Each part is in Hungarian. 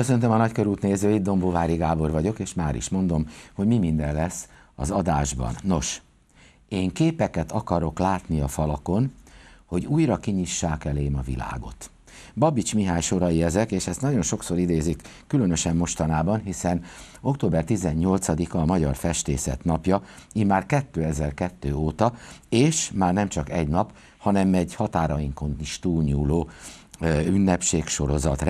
Köszöntöm a Nagykörút nézőit, Dombóvári Gábor vagyok, és már is mondom, hogy mi minden lesz az adásban. Nos, én képeket akarok látni a falakon, hogy újra kinyissák elém a világot. Babics Mihály sorai ezek, és ezt nagyon sokszor idézik, különösen mostanában, hiszen október 18-a a Magyar Festészet napja, immár 2002 óta, és már nem csak egy nap, hanem egy határainkon is túlnyúló ünnepségsorozat,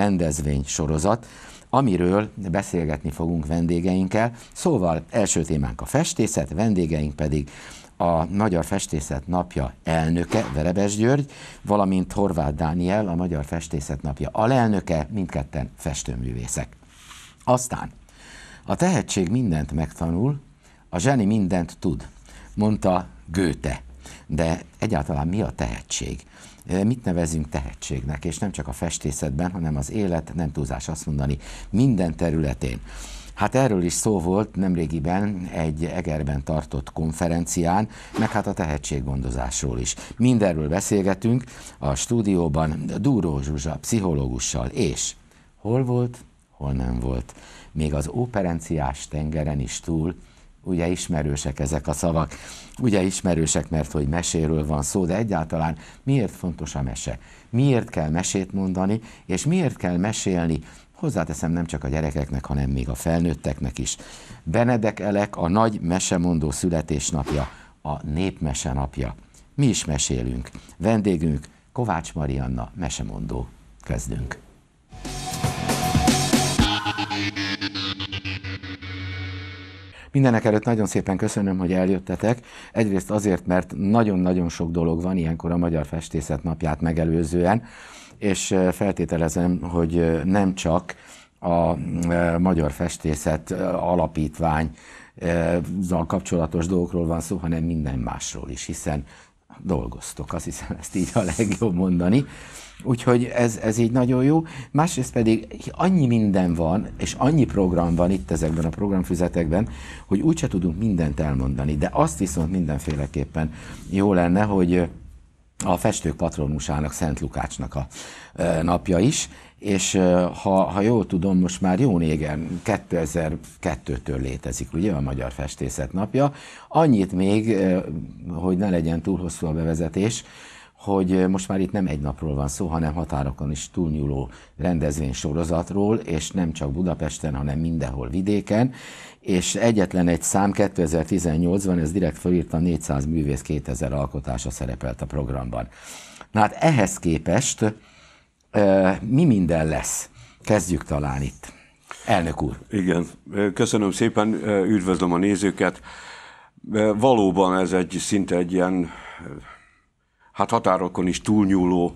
sorozat, amiről beszélgetni fogunk vendégeinkkel. Szóval első témánk a festészet, vendégeink pedig a Magyar Festészet Napja elnöke, Verebes György, valamint Horváth Dániel, a Magyar Festészet Napja alelnöke, mindketten festőművészek. Aztán a tehetség mindent megtanul, a zseni mindent tud, mondta Göte. De egyáltalán mi a tehetség? mit nevezünk tehetségnek, és nem csak a festészetben, hanem az élet, nem túlzás azt mondani, minden területén. Hát erről is szó volt nemrégiben egy Egerben tartott konferencián, meg hát a tehetséggondozásról is. Mindenről beszélgetünk a stúdióban Dúró Zsuzsa pszichológussal, és hol volt, hol nem volt. Még az óperenciás tengeren is túl ugye ismerősek ezek a szavak. Ugye ismerősek, mert hogy meséről van szó, de egyáltalán miért fontos a mese? Miért kell mesét mondani, és miért kell mesélni? Hozzáteszem nem csak a gyerekeknek, hanem még a felnőtteknek is. Benedek Elek a nagy mesemondó születésnapja, a népmese napja. Mi is mesélünk. Vendégünk Kovács Marianna, mesemondó. Kezdünk. Mindenek előtt nagyon szépen köszönöm, hogy eljöttetek. Egyrészt azért, mert nagyon-nagyon sok dolog van ilyenkor a Magyar Festészet napját megelőzően, és feltételezem, hogy nem csak a Magyar Festészet Alapítvány kapcsolatos dolgokról van szó, hanem minden másról is, hiszen dolgoztok, azt hiszem ezt így a legjobb mondani. Úgyhogy ez, ez így nagyon jó. Másrészt pedig annyi minden van, és annyi program van itt ezekben a programfüzetekben, hogy úgyse tudunk mindent elmondani, de azt viszont mindenféleképpen jó lenne, hogy a festők patronusának, Szent Lukácsnak a napja is, és ha, ha jól tudom, most már jó négen 2002-től létezik, ugye, a Magyar Festészet napja. Annyit még, hogy ne legyen túl hosszú a bevezetés, hogy most már itt nem egy napról van szó, hanem határokon is túlnyúló rendezvény sorozatról, és nem csak Budapesten, hanem mindenhol vidéken, és egyetlen egy szám 2018-ban, ez direkt felírtam, 400 művész 2000 alkotása szerepelt a programban. Na hát ehhez képest mi minden lesz? Kezdjük talán itt. Elnök úr. Igen, köszönöm szépen, üdvözlöm a nézőket. Valóban ez egy szinte egy ilyen hát határokon is túlnyúló,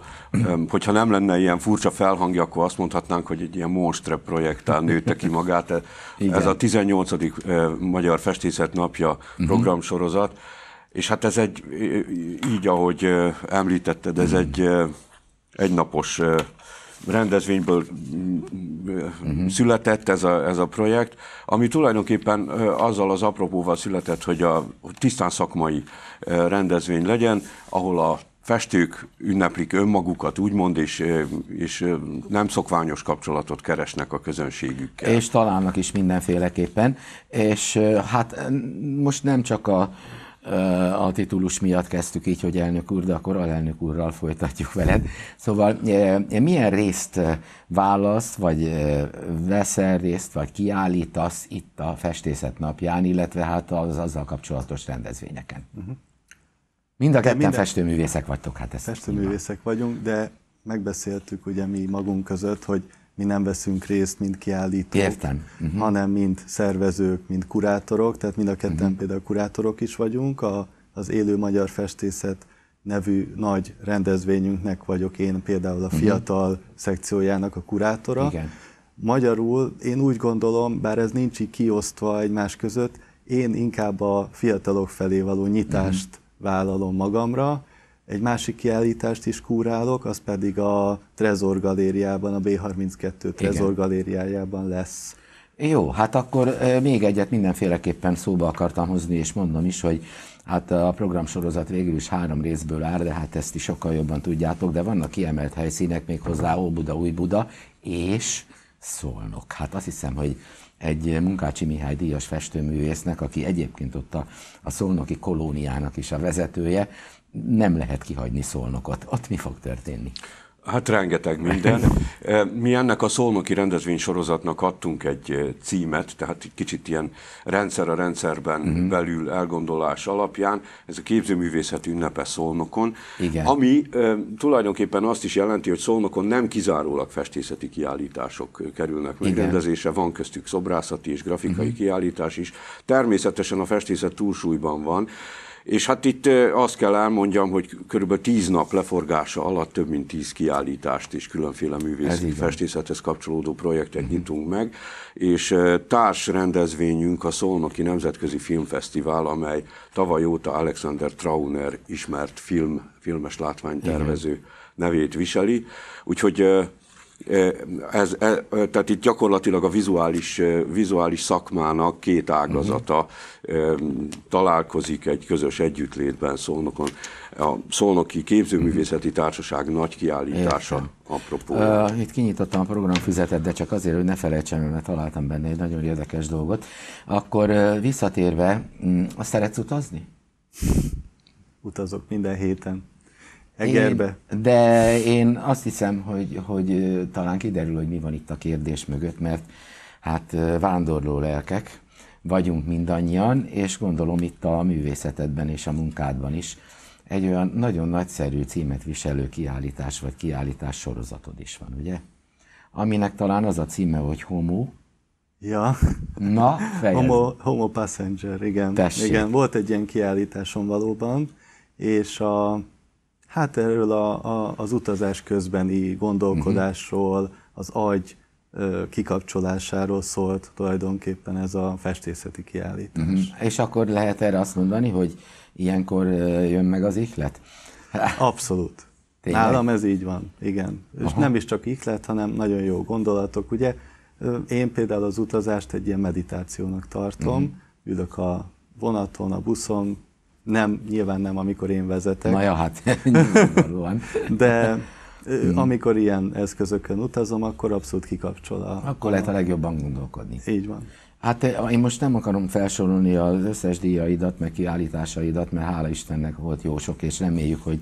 hogyha nem lenne ilyen furcsa felhangja, akkor azt mondhatnánk, hogy egy ilyen monstre projektán nőtte ki magát. Ez Igen. a 18. Magyar Festészet Napja mhm. programsorozat, uh-huh. és hát ez egy, így ahogy említetted, ez mhm. egy egynapos rendezvényből uh-huh. született ez a, ez a projekt, ami tulajdonképpen azzal az apropóval született, hogy a tisztán szakmai rendezvény legyen, ahol a festők ünneplik önmagukat, úgymond, és, és nem szokványos kapcsolatot keresnek a közönségükkel. És találnak is mindenféleképpen, és hát most nem csak a a titulus miatt kezdtük így, hogy elnök úr, de akkor alelnök úrral folytatjuk veled. Szóval milyen részt választ, vagy veszel részt, vagy kiállítasz itt a festészet napján, illetve hát az azzal kapcsolatos rendezvényeken? Uh-huh. Mind a ketten minden... festőművészek vagytok, hát ezt Festőművészek nyilván. vagyunk, de megbeszéltük ugye mi magunk között, hogy mi nem veszünk részt, mint kiállítók, Értem. Uh-huh. hanem mint szervezők, mint kurátorok, tehát mind a ketten uh-huh. például kurátorok is vagyunk, a, az Élő Magyar Festészet nevű nagy rendezvényünknek vagyok én például a mhm. fiatal uh-huh. szekciójának a kurátora. Igen. Magyarul én úgy gondolom, bár ez nincs így kiosztva egymás között, én inkább a fiatalok felé való nyitást uh-huh vállalom magamra. Egy másik kiállítást is kúrálok, az pedig a Trezor Galériában, a B32 Trezor Igen. Galériájában lesz. Jó, hát akkor még egyet mindenféleképpen szóba akartam hozni, és mondom is, hogy hát a programsorozat végül is három részből áll, de hát ezt is sokkal jobban tudjátok, de vannak kiemelt helyszínek, még hozzá Óbuda, buda és Szolnok. Hát azt hiszem, hogy egy Munkácsi Mihály díjas festőművésznek, aki egyébként ott a, a szolnoki kolóniának is a vezetője, nem lehet kihagyni szolnokot. Ott mi fog történni? Hát rengeteg minden. Mi ennek a szolnoki rendezvénysorozatnak adtunk egy címet, tehát egy kicsit ilyen rendszer a rendszerben uh-huh. belül elgondolás alapján. Ez a képzőművészet ünnepe Szolnokon, Igen. ami e, tulajdonképpen azt is jelenti, hogy Szolnokon nem kizárólag festészeti kiállítások kerülnek megrendezésre, van köztük szobrászati és grafikai uh-huh. kiállítás is. Természetesen a festészet túlsúlyban van, és hát itt azt kell elmondjam, hogy körülbelül tíz nap leforgása alatt több mint tíz kiállítást és különféle művészi festészethez kapcsolódó projektet uh-huh. nyitunk meg, és társ rendezvényünk a Szolnoki Nemzetközi Filmfesztivál, amely tavaly óta Alexander Trauner ismert film, filmes látványtervező Igen. nevét viseli, úgyhogy ez, ez, tehát itt gyakorlatilag a vizuális, vizuális szakmának két ágazata uh-huh. találkozik egy közös együttlétben Szolnokon. A Szolnoki Képzőművészeti Társaság nagy kiállítása Értem. apropó. Uh, itt kinyitottam a programfüzetet, de csak azért, hogy ne felejtsem, mert találtam benne egy nagyon érdekes dolgot. Akkor uh, visszatérve, um, azt szeretsz utazni? Utazok minden héten. Egerbe. Én, de én azt hiszem, hogy, hogy talán kiderül, hogy mi van itt a kérdés mögött, mert hát vándorló lelkek vagyunk mindannyian, és gondolom itt a művészetedben és a munkádban is egy olyan nagyon nagyszerű címet viselő kiállítás vagy kiállítás sorozatod is van, ugye? Aminek talán az a címe, hogy Homo. Ja. Na, Homo, homo Passenger, igen. Tessék. Igen, volt egy ilyen kiállításom valóban, és a Hát erről a, a, az utazás közbeni gondolkodásról, mhm. az agy ö, kikapcsolásáról szólt tulajdonképpen ez a festészeti kiállítás. Uh-huh. És akkor lehet erre azt mondani, hogy ilyenkor jön meg az ihlet? Abszolút. Tényleg? Nálam ez így van, igen. Aha. És nem is csak ihlet, hanem nagyon jó gondolatok. Ugye én például az utazást egy ilyen meditációnak tartom, uh-huh. ülök a vonaton, a buszon, nem, nyilván nem, amikor én vezetek. Na ja, hát nyilvánvalóan. De mm. amikor ilyen eszközökön utazom, akkor abszolút kikapcsol a... Akkor lehet a legjobban gondolkodni. Így van. Hát én most nem akarom felsorolni az összes díjaidat, meg kiállításaidat, mert hála Istennek volt jó sok, és reméljük, hogy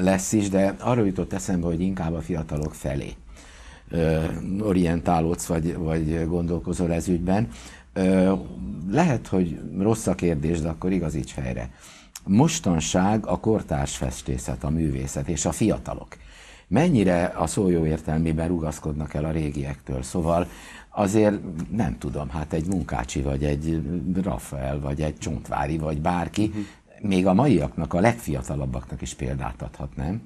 lesz is, de arra jutott eszembe, hogy inkább a fiatalok felé orientálódsz, vagy, vagy gondolkozol ez ügyben. Lehet, hogy rossz a kérdés, de akkor igazíts helyre. Mostanság a kortárs festészet, a művészet és a fiatalok mennyire a szó jó értelmében rugaszkodnak el a régiektől. Szóval azért nem tudom, hát egy munkácsi, vagy egy Rafael, vagy egy csontvári, vagy bárki, mhm. még a maiaknak, a legfiatalabbaknak is példát adhat, nem?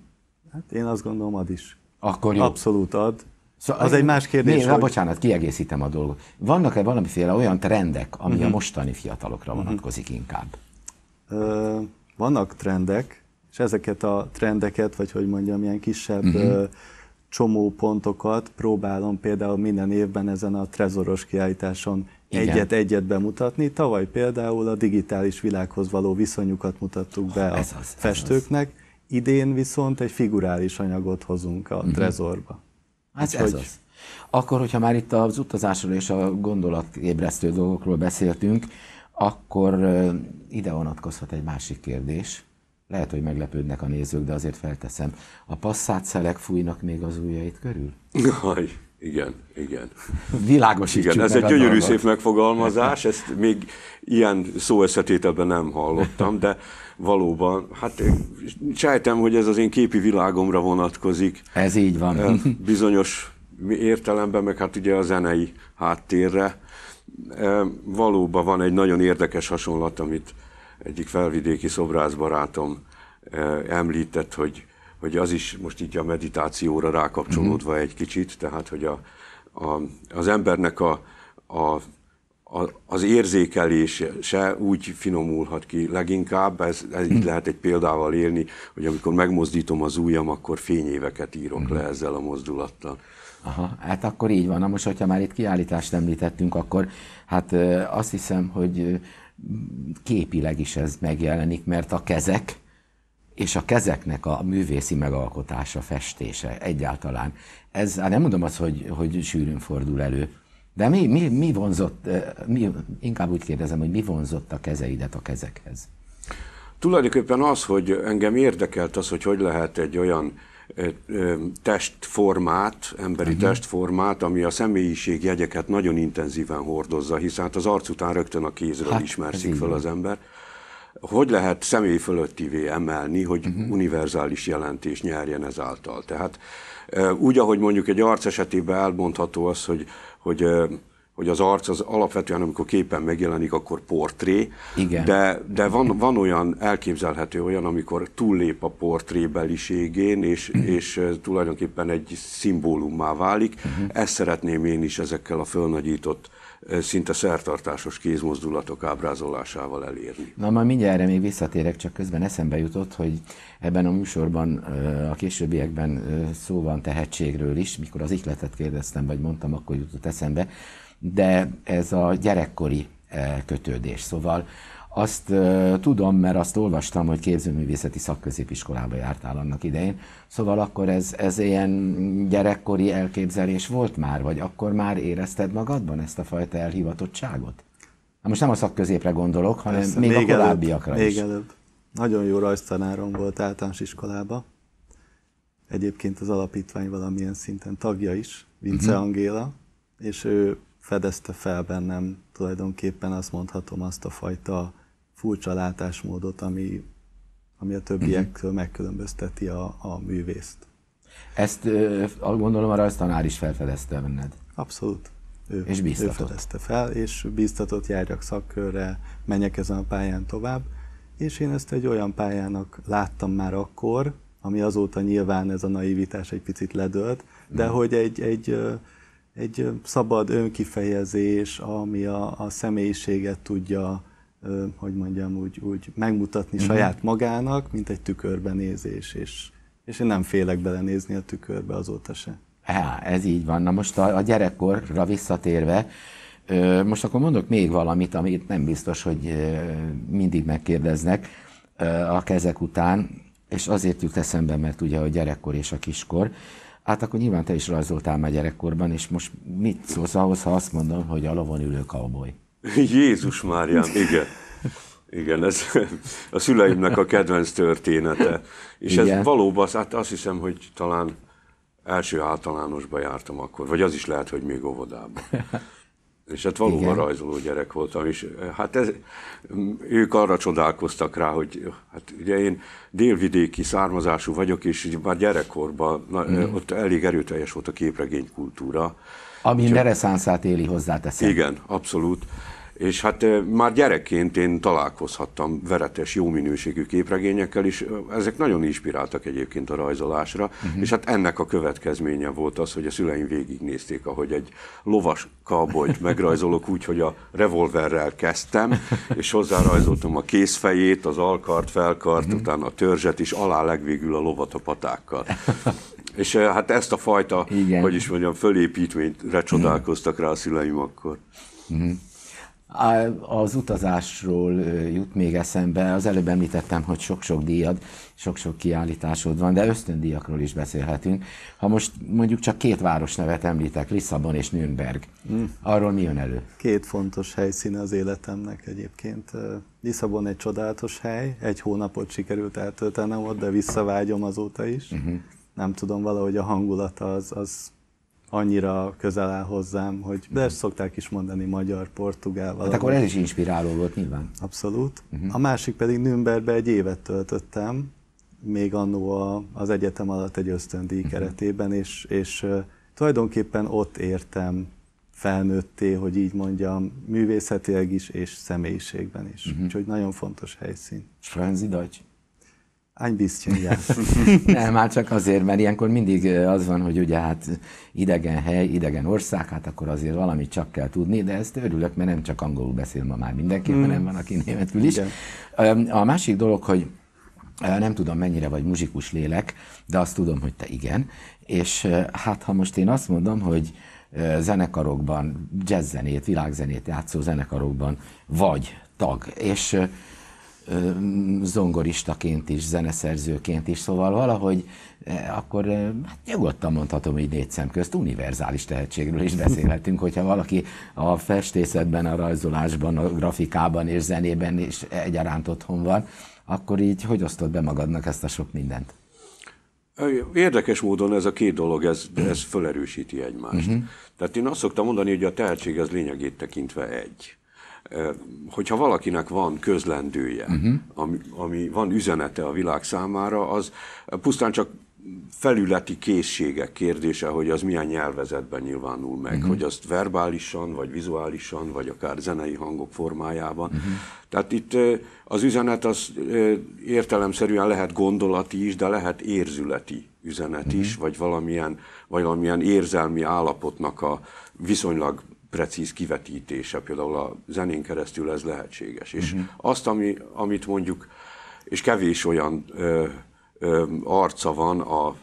Hát én azt gondolom, ad is. Akkor jó. Abszolút ad. Szóval az egy más kérdés. Miért, hogy... bocsánat, kiegészítem a dolgot. Vannak-e valamiféle olyan trendek, ami uh-huh. a mhm. mostani fiatalokra mhm. vonatkozik uh-huh. inkább? Ö, vannak trendek, és ezeket a trendeket, vagy hogy mondjam, ilyen kisebb uh-huh. Mhm. csomópontokat próbálom például minden évben ezen a trezoros kiállításon egyet-egyet bemutatni. Tavaly például a digitális világhoz való viszonyukat mutattuk be oh, a az, festőknek, az. idén viszont egy figurális anyagot hozunk a uh-huh. trezorba. Hát Úgy ez az. Akkor, hogyha már itt az utazásról és a gondolatébresztő dolgokról beszéltünk, akkor ide vonatkozhat egy másik kérdés. Lehet, hogy meglepődnek a nézők, de azért felteszem. A passzát szelek fújnak még az ujjait körül? Jaj. Igen, igen. Világosítsuk igen, ez egy gyönyörű dolgot. szép megfogalmazás, ezt még ilyen szó összetételben nem hallottam, de valóban, hát sejtem, hogy ez az én képi világomra vonatkozik. Ez így van. Eh, bizonyos értelemben, meg hát ugye a zenei háttérre. Eh, valóban van egy nagyon érdekes hasonlat, amit egyik felvidéki szobrászbarátom eh, említett, hogy hogy az is most így a meditációra rákapcsolódva mm-hmm. egy kicsit, tehát hogy a, a, az embernek a, a, a, az érzékelése se úgy finomulhat ki leginkább, ez, ez így mhm. lehet egy példával élni, hogy amikor megmozdítom az ujjam, akkor fényéveket írok mhm. le ezzel a mozdulattal. Aha, hát akkor így van. Na most, hogyha már itt kiállítást említettünk, akkor hát azt hiszem, hogy képileg is ez megjelenik, mert a kezek, és a kezeknek a művészi megalkotása, festése egyáltalán. Ez, hát nem mondom azt, hogy, hogy sűrűn fordul elő, de mi, mi, mi vonzott, eh, mi, inkább úgy kérdezem, hogy mi vonzott a kezeidet a kezekhez? Tulajdonképpen az, hogy engem érdekelt az, hogy hogy lehet egy olyan eh, eh, testformát, emberi uh-huh. testformát, ami a személyiség jegyeket nagyon intenzíven hordozza, hiszen hát az arc után rögtön a kézről hát, ismerszik fel az ember hogy lehet személy fölöttivé emelni, hogy uh-huh. univerzális jelentés nyerjen ezáltal. Tehát úgy, ahogy mondjuk egy arc esetében elmondható az, hogy, hogy hogy az arc az alapvetően, amikor képen megjelenik, akkor portré, Igen. de, de van, van olyan elképzelhető olyan, amikor túllép a portré beliségén, és, mhm. és tulajdonképpen egy szimbólummá válik. Uh-huh. Ezt szeretném én is ezekkel a fölnagyított uh, szinte szertartásos kézmozdulatok ábrázolásával elérni. Na, már mindjárt erre még visszatérek, csak közben eszembe jutott, hogy ebben a műsorban a későbbiekben szó van tehetségről is, mikor az ihletet kérdeztem, vagy mondtam, akkor jutott eszembe, de ez a gyerekkori kötődés. Szóval azt uh, tudom, mert azt olvastam, hogy képzőművészeti szakközépiskolába jártál annak idején, szóval akkor ez, ez ilyen gyerekkori elképzelés volt már, vagy akkor már érezted magadban ezt a fajta elhivatottságot? Na hát most nem a szakközépre gondolok, hanem Persze, még, még a korábbiakra előbb, is. Még előbb. Nagyon jó rajztanárom volt általános iskolába. Egyébként az alapítvány valamilyen szinten tagja is, Vince uh-huh. Angéla, és ő fedezte fel bennem tulajdonképpen azt mondhatom azt a fajta furcsa látásmódot, ami, ami a többiektől uh-huh. megkülönbözteti a, a művészt. Ezt ö, gondolom a rajztanár is felfedezte benned. Abszolút. Ő, és Ő fedezte fel, és bíztatott járjak szakkörre, menjek ezen a pályán tovább. És én ezt egy olyan pályának láttam már akkor, ami azóta nyilván ez a naivitás egy picit ledölt, de mhm. hogy egy, egy, egy szabad önkifejezés, ami a, a személyiséget tudja hogy mondjam, úgy, úgy megmutatni mm-hmm. saját magának, mint egy tükörbenézés, nézés, és, és én nem félek belenézni a tükörbe azóta se. Há, ez így van. Na most a, a gyerekkorra visszatérve, ö, most akkor mondok még valamit, amit nem biztos, hogy ö, mindig megkérdeznek ö, a kezek után, és azért jut eszembe, mert ugye a gyerekkor és a kiskor. Hát akkor nyilván te is rajzoltál már gyerekkorban, és most mit szólsz ahhoz, ha azt mondom, hogy a lovon ülő cowboy? Jézus Máriám, igen. Igen, ez a szüleimnek a kedvenc története. És igen. ez valóban, hát azt hiszem, hogy talán első általánosba jártam akkor, vagy az is lehet, hogy még óvodában. És hát valóban Igen. rajzoló gyerek voltam, és eh, hát ez, ők arra csodálkoztak rá, hogy hát ugye én délvidéki származású vagyok, és már gyerekkorban na, mm. ott elég erőteljes volt a képregény kultúra. Ami reneszánszát éli teszem. Igen, abszolút. És hát már gyerekként én találkozhattam veretes, jó minőségű képregényekkel, és ezek nagyon inspiráltak egyébként a rajzolásra, uh-huh. és hát ennek a következménye volt az, hogy a szüleim végignézték, ahogy egy lovas kabolyt megrajzolok úgy, hogy a revolverrel kezdtem, és hozzárajzoltam a készfejét, az alkart, felkart, uh-huh. utána a törzset, és alá legvégül a lovat a patákkal. És hát ezt a fajta, Igen. hogy is mondjam, fölépítményt recsodálkoztak rá a szüleim akkor. Uh-huh. Az utazásról jut még eszembe, az előbb említettem, hogy sok-sok díjad, sok-sok kiállításod van, de ösztöndíjakról is beszélhetünk. Ha most mondjuk csak két város nevet említek, Lisszabon és Nürnberg, mm. arról mi jön elő? Két fontos helyszíne az életemnek egyébként. Lisszabon egy csodálatos hely, egy hónapot sikerült eltöltenem ott, de visszavágyom azóta is. Mm-hmm. Nem tudom, valahogy a hangulata az, az annyira közel áll hozzám, hogy de ezt mhm. szokták is mondani magyar, portugál. Valami. Hát akkor ez is inspiráló volt nyilván. Abszolút. Uh-huh. A másik pedig Nürnbergbe egy évet töltöttem, még annó az egyetem alatt egy ösztöndíj uh-huh. Mhm. keretében, és, és tulajdonképpen ott értem felnőtté, hogy így mondjam, művészetileg is, és személyiségben is. Uh-huh. Úgyhogy nagyon fontos helyszín. Franzi Deutsch. Hány vízcsén jár? Nem, már csak azért, mert ilyenkor mindig az van, hogy ugye hát idegen hely, idegen ország, hát akkor azért valamit csak kell tudni, de ezt örülök, mert nem csak angolul beszél ma már mindenki, mm. hanem van, aki németül is. Igen. A másik dolog, hogy nem tudom, mennyire vagy muzsikus lélek, de azt tudom, hogy te igen. És hát ha most én azt mondom, hogy zenekarokban, jazzzenét, világzenét játszó zenekarokban vagy tag, és zongoristaként is, zeneszerzőként is, szóval valahogy e, akkor e, hát nyugodtan mondhatom így négy szem közt, univerzális tehetségről is beszélhetünk, hogyha valaki a festészetben, a rajzolásban, a grafikában és zenében is egyaránt otthon van, akkor így hogy osztod be magadnak ezt a sok mindent? Érdekes módon ez a két dolog, ez, ez fölerősíti egymást. Uh-huh. Tehát én azt szoktam mondani, hogy a tehetség az lényegét tekintve egy hogyha valakinek van közlendője, uh-huh. ami, ami van üzenete a világ számára, az pusztán csak felületi készségek kérdése, hogy az milyen nyelvezetben nyilvánul meg, uh-huh. hogy azt verbálisan, vagy vizuálisan, vagy akár zenei hangok formájában. Uh-huh. Tehát itt az üzenet az értelemszerűen lehet gondolati is, de lehet érzületi üzenet uh-huh. is, vagy valamilyen, vagy valamilyen érzelmi állapotnak a viszonylag precíz kivetítése, például a zenén keresztül ez lehetséges. És uh-huh. azt, ami, amit mondjuk, és kevés olyan ö, ö, arca van a, a,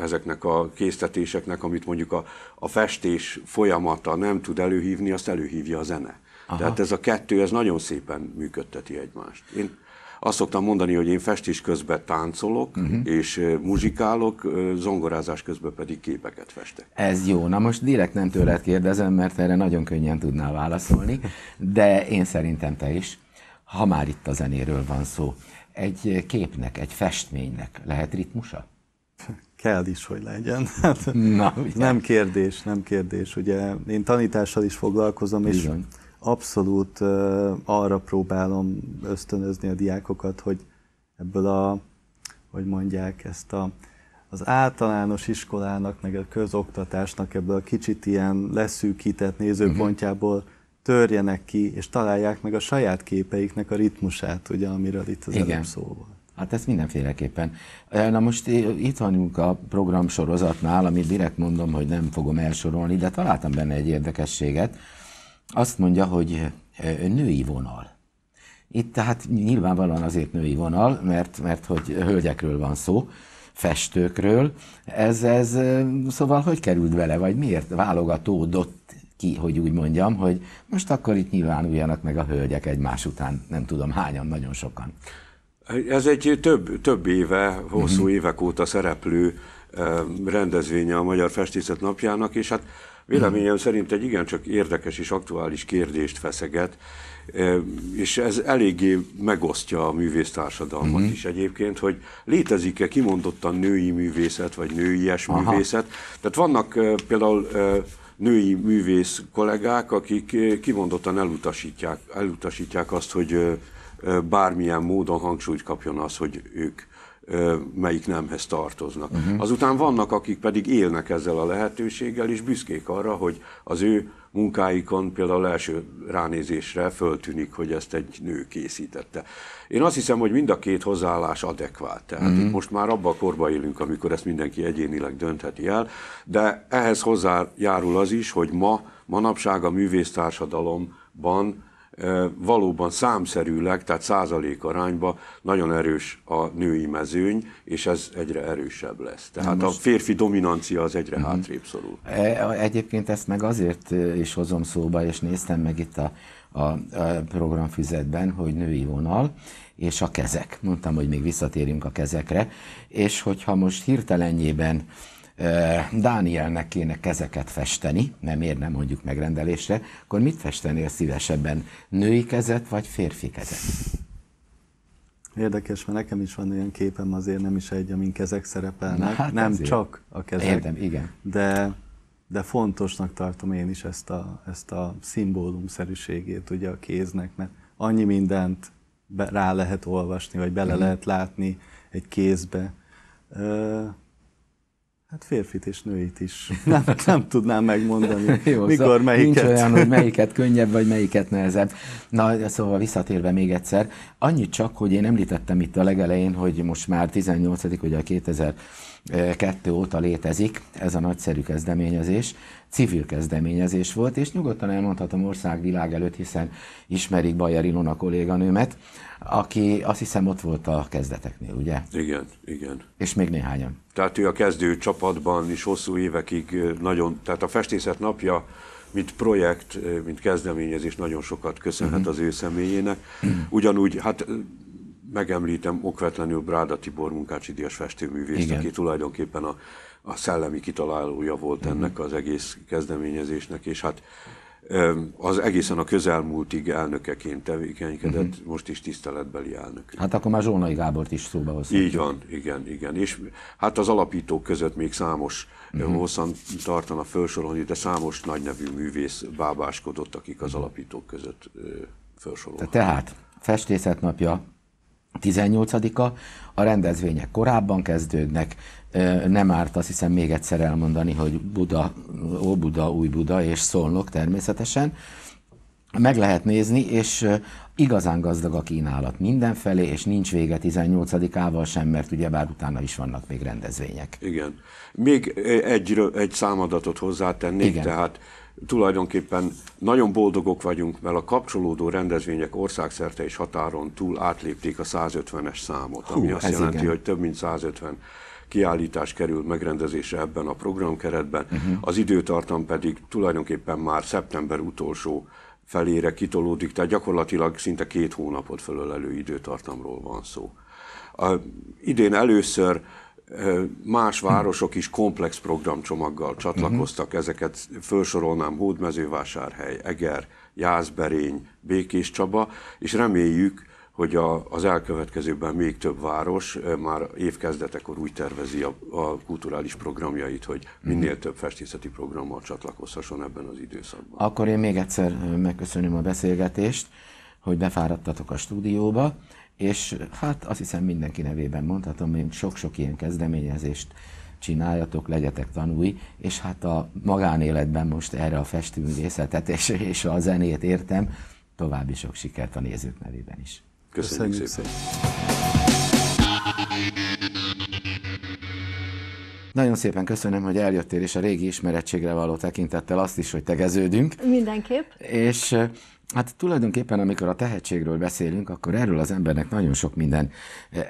ezeknek a késztetéseknek, amit mondjuk a, a festés folyamata nem tud előhívni, azt előhívja a zene. Aha. Tehát ez a kettő, ez nagyon szépen működteti egymást. Én azt szoktam mondani, hogy én festés közben táncolok, uh-huh. és muzsikálok, zongorázás közben pedig képeket festek. Ez jó. Na most direkt nem tőled kérdezem, mert erre nagyon könnyen tudnál válaszolni, de én szerintem te is. Ha már itt a zenéről van szó, egy képnek, egy festménynek lehet ritmusa? kell is, hogy legyen. Hát, Na, nem kérdés, nem kérdés. Ugye én tanítással is foglalkozom, Bizony. és abszolút arra próbálom ösztönözni a diákokat, hogy ebből a, hogy mondják, ezt a, az általános iskolának, meg a közoktatásnak ebből a kicsit ilyen leszűkített nézőpontjából mhm. törjenek ki, és találják meg a saját képeiknek a ritmusát, ugye, amiről itt az Igen. előbb szó volt. Hát ez mindenféleképpen. Na most itt vanunk a program sorozatnál, amit direkt mondom, hogy nem fogom elsorolni, de találtam benne egy érdekességet azt mondja, hogy eh, eh, női vonal. Itt tehát nyilvánvalóan azért női vonal, mert, mert hogy hölgyekről van szó, festőkről. Ez, ez, eh, szóval hogy került vele, vagy miért válogatódott ki, hogy úgy mondjam, hogy most akkor itt nyilvánuljanak meg a hölgyek egymás után, nem tudom hányan, nagyon sokan. Ez egy több, több éve, hosszú mhm. évek óta szereplő rendezvénye a Magyar Festészet Napjának, és hát Véleményem szerint egy igencsak érdekes és aktuális kérdést feszeget, e, és ez eléggé megosztja a művésztársadalmat uh-huh. is egyébként, hogy létezik-e kimondottan női művészet, vagy nőies Aha. művészet. Tehát vannak e, például e, női művész kollégák, akik kimondottan elutasítják, elutasítják azt, hogy bármilyen módon hangsúlyt kapjon az, hogy ők melyik nemhez tartoznak. Uh-huh. Azután vannak, akik pedig élnek ezzel a lehetőséggel, és büszkék arra, hogy az ő munkáikon például első ránézésre föltűnik, hogy ezt egy nő készítette. Én azt hiszem, hogy mind a két hozzáállás adekvát. Tehát uh-huh. itt most már abba a korba élünk, amikor ezt mindenki egyénileg döntheti el, de ehhez hozzájárul az is, hogy ma, manapság a művésztársadalomban valóban számszerűleg, tehát százalék arányba nagyon erős a női mezőny, és ez egyre erősebb lesz. Tehát most... a férfi dominancia az egyre uh-huh. hátrébb szorul. E, egyébként ezt meg azért is hozom szóba, és néztem meg itt a, a, a programfüzetben, hogy női vonal, és a kezek. Mondtam, hogy még visszatérünk a kezekre, és hogyha most hirtelenjében Dánielnek kéne kezeket festeni, nem érne mondjuk megrendelésre, akkor mit festenél szívesebben? Női kezet vagy férfi kezet? Érdekes, mert nekem is van olyan képem, azért nem is egy, amin kezek szerepelnek, Na, hát nem azért. csak a kezek. Értem, igen. De, de fontosnak tartom én is ezt a, ezt a szimbólumszerűségét ugye a kéznek, mert annyi mindent be, rá lehet olvasni, vagy bele mm. lehet látni egy kézbe. Hát férfit és nőit is. Nem, nem tudnám megmondani, Jó, mikor szóval melyiket. Nincs olyan, hogy melyiket könnyebb, vagy melyiket nehezebb. Na, szóval visszatérve még egyszer, annyit csak, hogy én említettem itt a legelején, hogy most már 18. ugye a 2000 kettő óta létezik ez a nagyszerű kezdeményezés, civil kezdeményezés volt, és nyugodtan elmondhatom ország világ előtt, hiszen ismerik Bajer Ilona kolléganőmet, aki azt hiszem ott volt a kezdeteknél, ugye? Igen, igen. És még néhányan. Tehát ő a kezdő csapatban is hosszú évekig nagyon, tehát a festészet napja mint projekt, mint kezdeményezés nagyon sokat köszönhet uh-huh. az ő személyének. Ugyanúgy, hát megemlítem okvetlenül Bráda Tibor munkácsi díjas festőművész, Igen. aki tulajdonképpen a, a szellemi kitalálója volt mhm. ennek az egész kezdeményezésnek, és hát az egészen a közelmúltig elnökeként tevékenykedett, uh-huh. most is tiszteletbeli elnök. Hát akkor már Zsolnai Gábort is szóba hozták. Így van, igen, igen. És hát az alapítók között még számos, uh-huh. hosszan tartana felsorolni, de számos nagynevű művész bábáskodott, akik az alapítók között felsorolnak. Tehát festészetnapja 18-a, a rendezvények korábban kezdődnek, nem árt azt hiszem még egyszer elmondani, hogy Buda, Buda, Új-Buda és Szolnok természetesen. Meg lehet nézni, és igazán gazdag a kínálat mindenfelé, és nincs vége 18-ával sem, mert ugyebár utána is vannak még rendezvények. Igen. Még egy, egy számadatot hozzátennék, Igen. tehát tulajdonképpen nagyon boldogok vagyunk, mert a kapcsolódó rendezvények országszerte és határon túl átlépték a 150-es számot, Hú, ami azt jelenti, igen. hogy több mint 150 kiállítás kerül megrendezésre ebben a programkeretben. Uh-huh. Az időtartam pedig tulajdonképpen már szeptember utolsó felére kitolódik, tehát gyakorlatilag szinte két hónapot fölölelő időtartamról van szó. A, idén először Más városok is komplex programcsomaggal csatlakoztak, uh-huh. ezeket felsorolnám Hódmezővásárhely, Eger, Jászberény, Békés Csaba, és reméljük, hogy a, az elkövetkezőben még több város már évkezdetekor úgy tervezi a, a kulturális programjait, hogy mhm. minél több festészeti programmal csatlakozhasson ebben az időszakban. Akkor én még egyszer megköszönöm a beszélgetést, hogy befáradtatok a stúdióba és hát azt hiszem mindenki nevében mondhatom, hogy sok-sok ilyen kezdeményezést csináljatok, legyetek tanúi, és hát a magánéletben most erre a festőművészetet és, és a zenét értem, további sok sikert a nézők nevében is. Köszönjük, Köszönjük szépen! szépen. Nagyon szépen köszönöm, hogy eljöttél, és a régi ismerettségre való tekintettel azt is, hogy tegeződünk. Mindenképp. És Hát tulajdonképpen, amikor a tehetségről beszélünk, akkor erről az embernek nagyon sok minden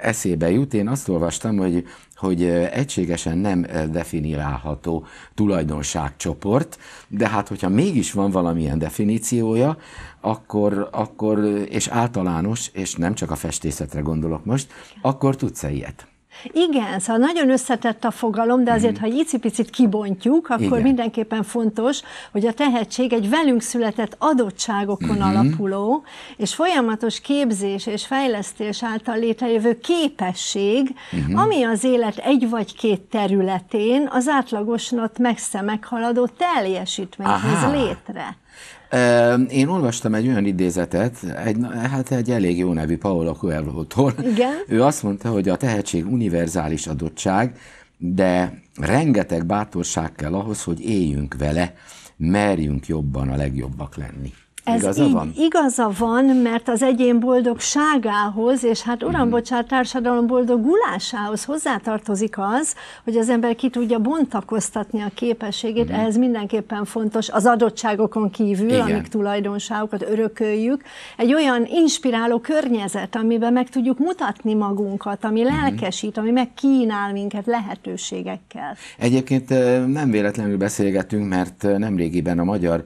eszébe jut. Én azt olvastam, hogy, hogy egységesen nem definiálható tulajdonságcsoport, de hát hogyha mégis van valamilyen definíciója, akkor, akkor és általános, és nem csak a festészetre gondolok most, akkor tudsz-e ilyet? Igen, szóval nagyon összetett a fogalom, de azért, mm. ha egy icipicit kibontjuk, akkor Igen. mindenképpen fontos, hogy a tehetség egy velünk született adottságokon mm-hmm. alapuló, és folyamatos képzés és fejlesztés által létrejövő képesség, mm-hmm. ami az élet egy vagy két területén az átlagosnak messze meghaladó teljesítményt hoz létre. Én olvastam egy olyan idézetet, egy, hát egy elég jó nevű Paola Coelho-tól. Ő azt mondta, hogy a tehetség univerzális adottság, de rengeteg bátorság kell ahhoz, hogy éljünk vele, merjünk jobban a legjobbak lenni. Ez igaza így van? igaza van, mert az egyén boldogságához, és hát uram, mm. bocsánat, társadalom boldogulásához hozzátartozik az, hogy az ember ki tudja bontakoztatni a képességét, mm. ehhez mindenképpen fontos az adottságokon kívül, Igen. amik tulajdonságokat örököljük, egy olyan inspiráló környezet, amiben meg tudjuk mutatni magunkat, ami mm. ami megkínál minket lehetőségekkel. Egyébként nem véletlenül beszélgetünk, mert nemrégiben a magyar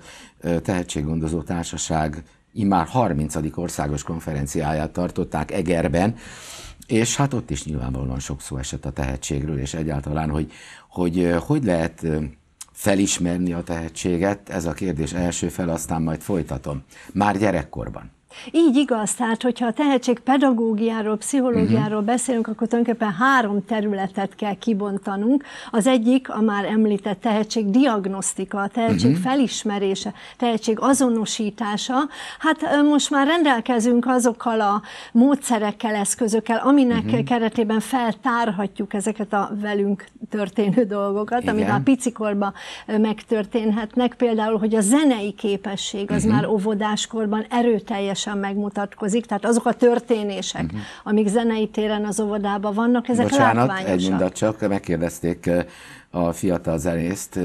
Tehetséggondozó Társaság immár 30. országos konferenciáját tartották Egerben, és hát ott is nyilvánvalóan sok szó esett a tehetségről, és egyáltalán, hogy hogy, hogy lehet felismerni a tehetséget, ez a kérdés első fel, aztán majd folytatom. Már gyerekkorban. Így igaz, tehát hogyha a tehetség pedagógiáról, pszichológiáról uh-huh. beszélünk, akkor tulajdonképpen három területet kell kibontanunk. Az egyik a már említett tehetség diagnosztika, a tehetség uh-huh. felismerése, tehetség azonosítása. Hát most már rendelkezünk azokkal a módszerekkel, eszközökkel, aminek uh-huh. keretében feltárhatjuk ezeket a velünk történő dolgokat, amit amik a picikorban megtörténhetnek. Például, hogy a zenei képesség az uh-huh. már óvodáskorban erőteljes erősen megmutatkozik, tehát azok a történések, uh-huh. amik zenei téren az óvodában vannak, ezek Bocsánat, látványosak. egy mindat csak, megkérdezték a fiatal zenészt,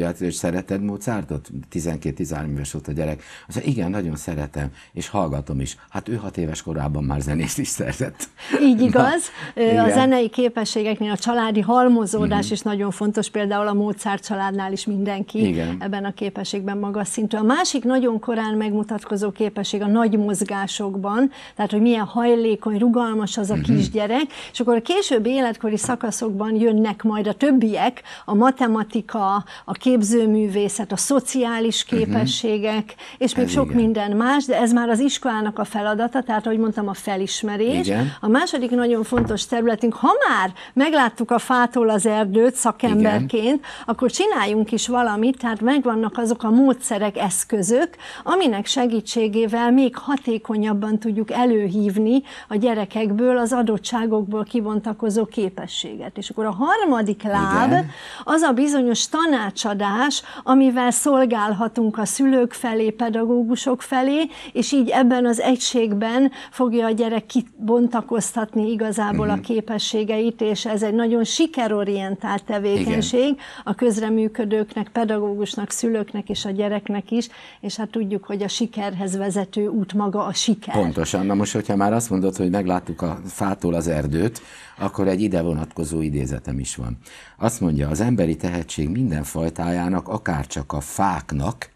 hát, hogy szereted Mozartot? 12-13 éves volt a gyerek. Azt mondja, igen, nagyon szeretem, és hallgatom is. Hát ő hat éves korában már zenést is szerzett. Így igaz. Na, igen. a zenei képességeknél a családi halmozódás mm. is nagyon fontos, például a Mozart családnál is mindenki igen. ebben a képességben magas szintű. A másik nagyon korán megmutatkozó képesség a nagy mozgásokban, tehát hogy milyen hajlékony, rugalmas az a mhm. kisgyerek, és akkor a későbbi életkori szakaszokban jönnek majd a többiek, képességek, a matematika, a képzőművészet, a szociális mhm. képességek, uh-huh. és még ez sok igen. minden más, de ez már az iskolának a feladata, tehát ahogy mondtam, a felismerés. Igen. A második nagyon fontos területünk, ha már megláttuk a fától az erdőt szakemberként, igen. akkor csináljunk is valamit, tehát megvannak azok a módszerek, eszközök, aminek segítségével még hatékonyabban tudjuk előhívni a gyerekekből az adottságokból kibontakozó képességet. És akkor a harmadik láb, igen. az a bizonyos tanácsadás, amivel szolgálhatunk a szülők felé, pedagógusok felé, és így ebben az egységben fogja a gyerek kibontakoztatni igazából a mhm. képességeit, és ez egy nagyon sikerorientált tevékenység Igen. a közreműködőknek, pedagógusnak, szülőknek és a gyereknek is, és hát tudjuk, hogy a sikerhez vezető út maga a siker. Pontosan, na most, hogyha már azt mondod, hogy megláttuk a fától az erdőt, akkor egy ide vonatkozó idézetem is van. Azt mondja, az emberi tehetség minden fajtájának, akárcsak a fáknak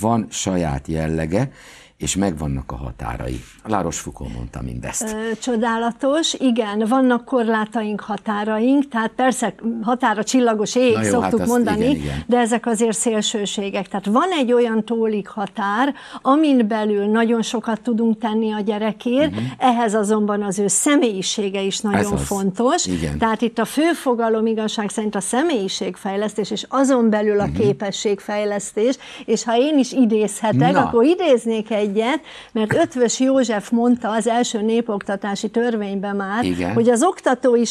van saját jellege, és megvannak a határai. Láros Fukó mondta mindezt. Csodálatos, igen, vannak korlátaink, határaink, tehát persze határa csillagos ég, jó, hát szoktuk hát mondani, igen, igen. de ezek azért szélsőségek. Tehát van egy olyan tólik határ, amin belül nagyon sokat tudunk tenni a gyerekért, uh-huh. ehhez azonban az ő személyisége is nagyon Ez fontos. Igen. Tehát itt a fő fogalom igazság szerint a személyiségfejlesztés, és azon belül a uh-huh. képességfejlesztés, és ha én is idézhetek, Na. akkor idéznék egy egyet, mert Ötvös József mondta az első népoktatási törvényben már, Igen. hogy az oktatóiskola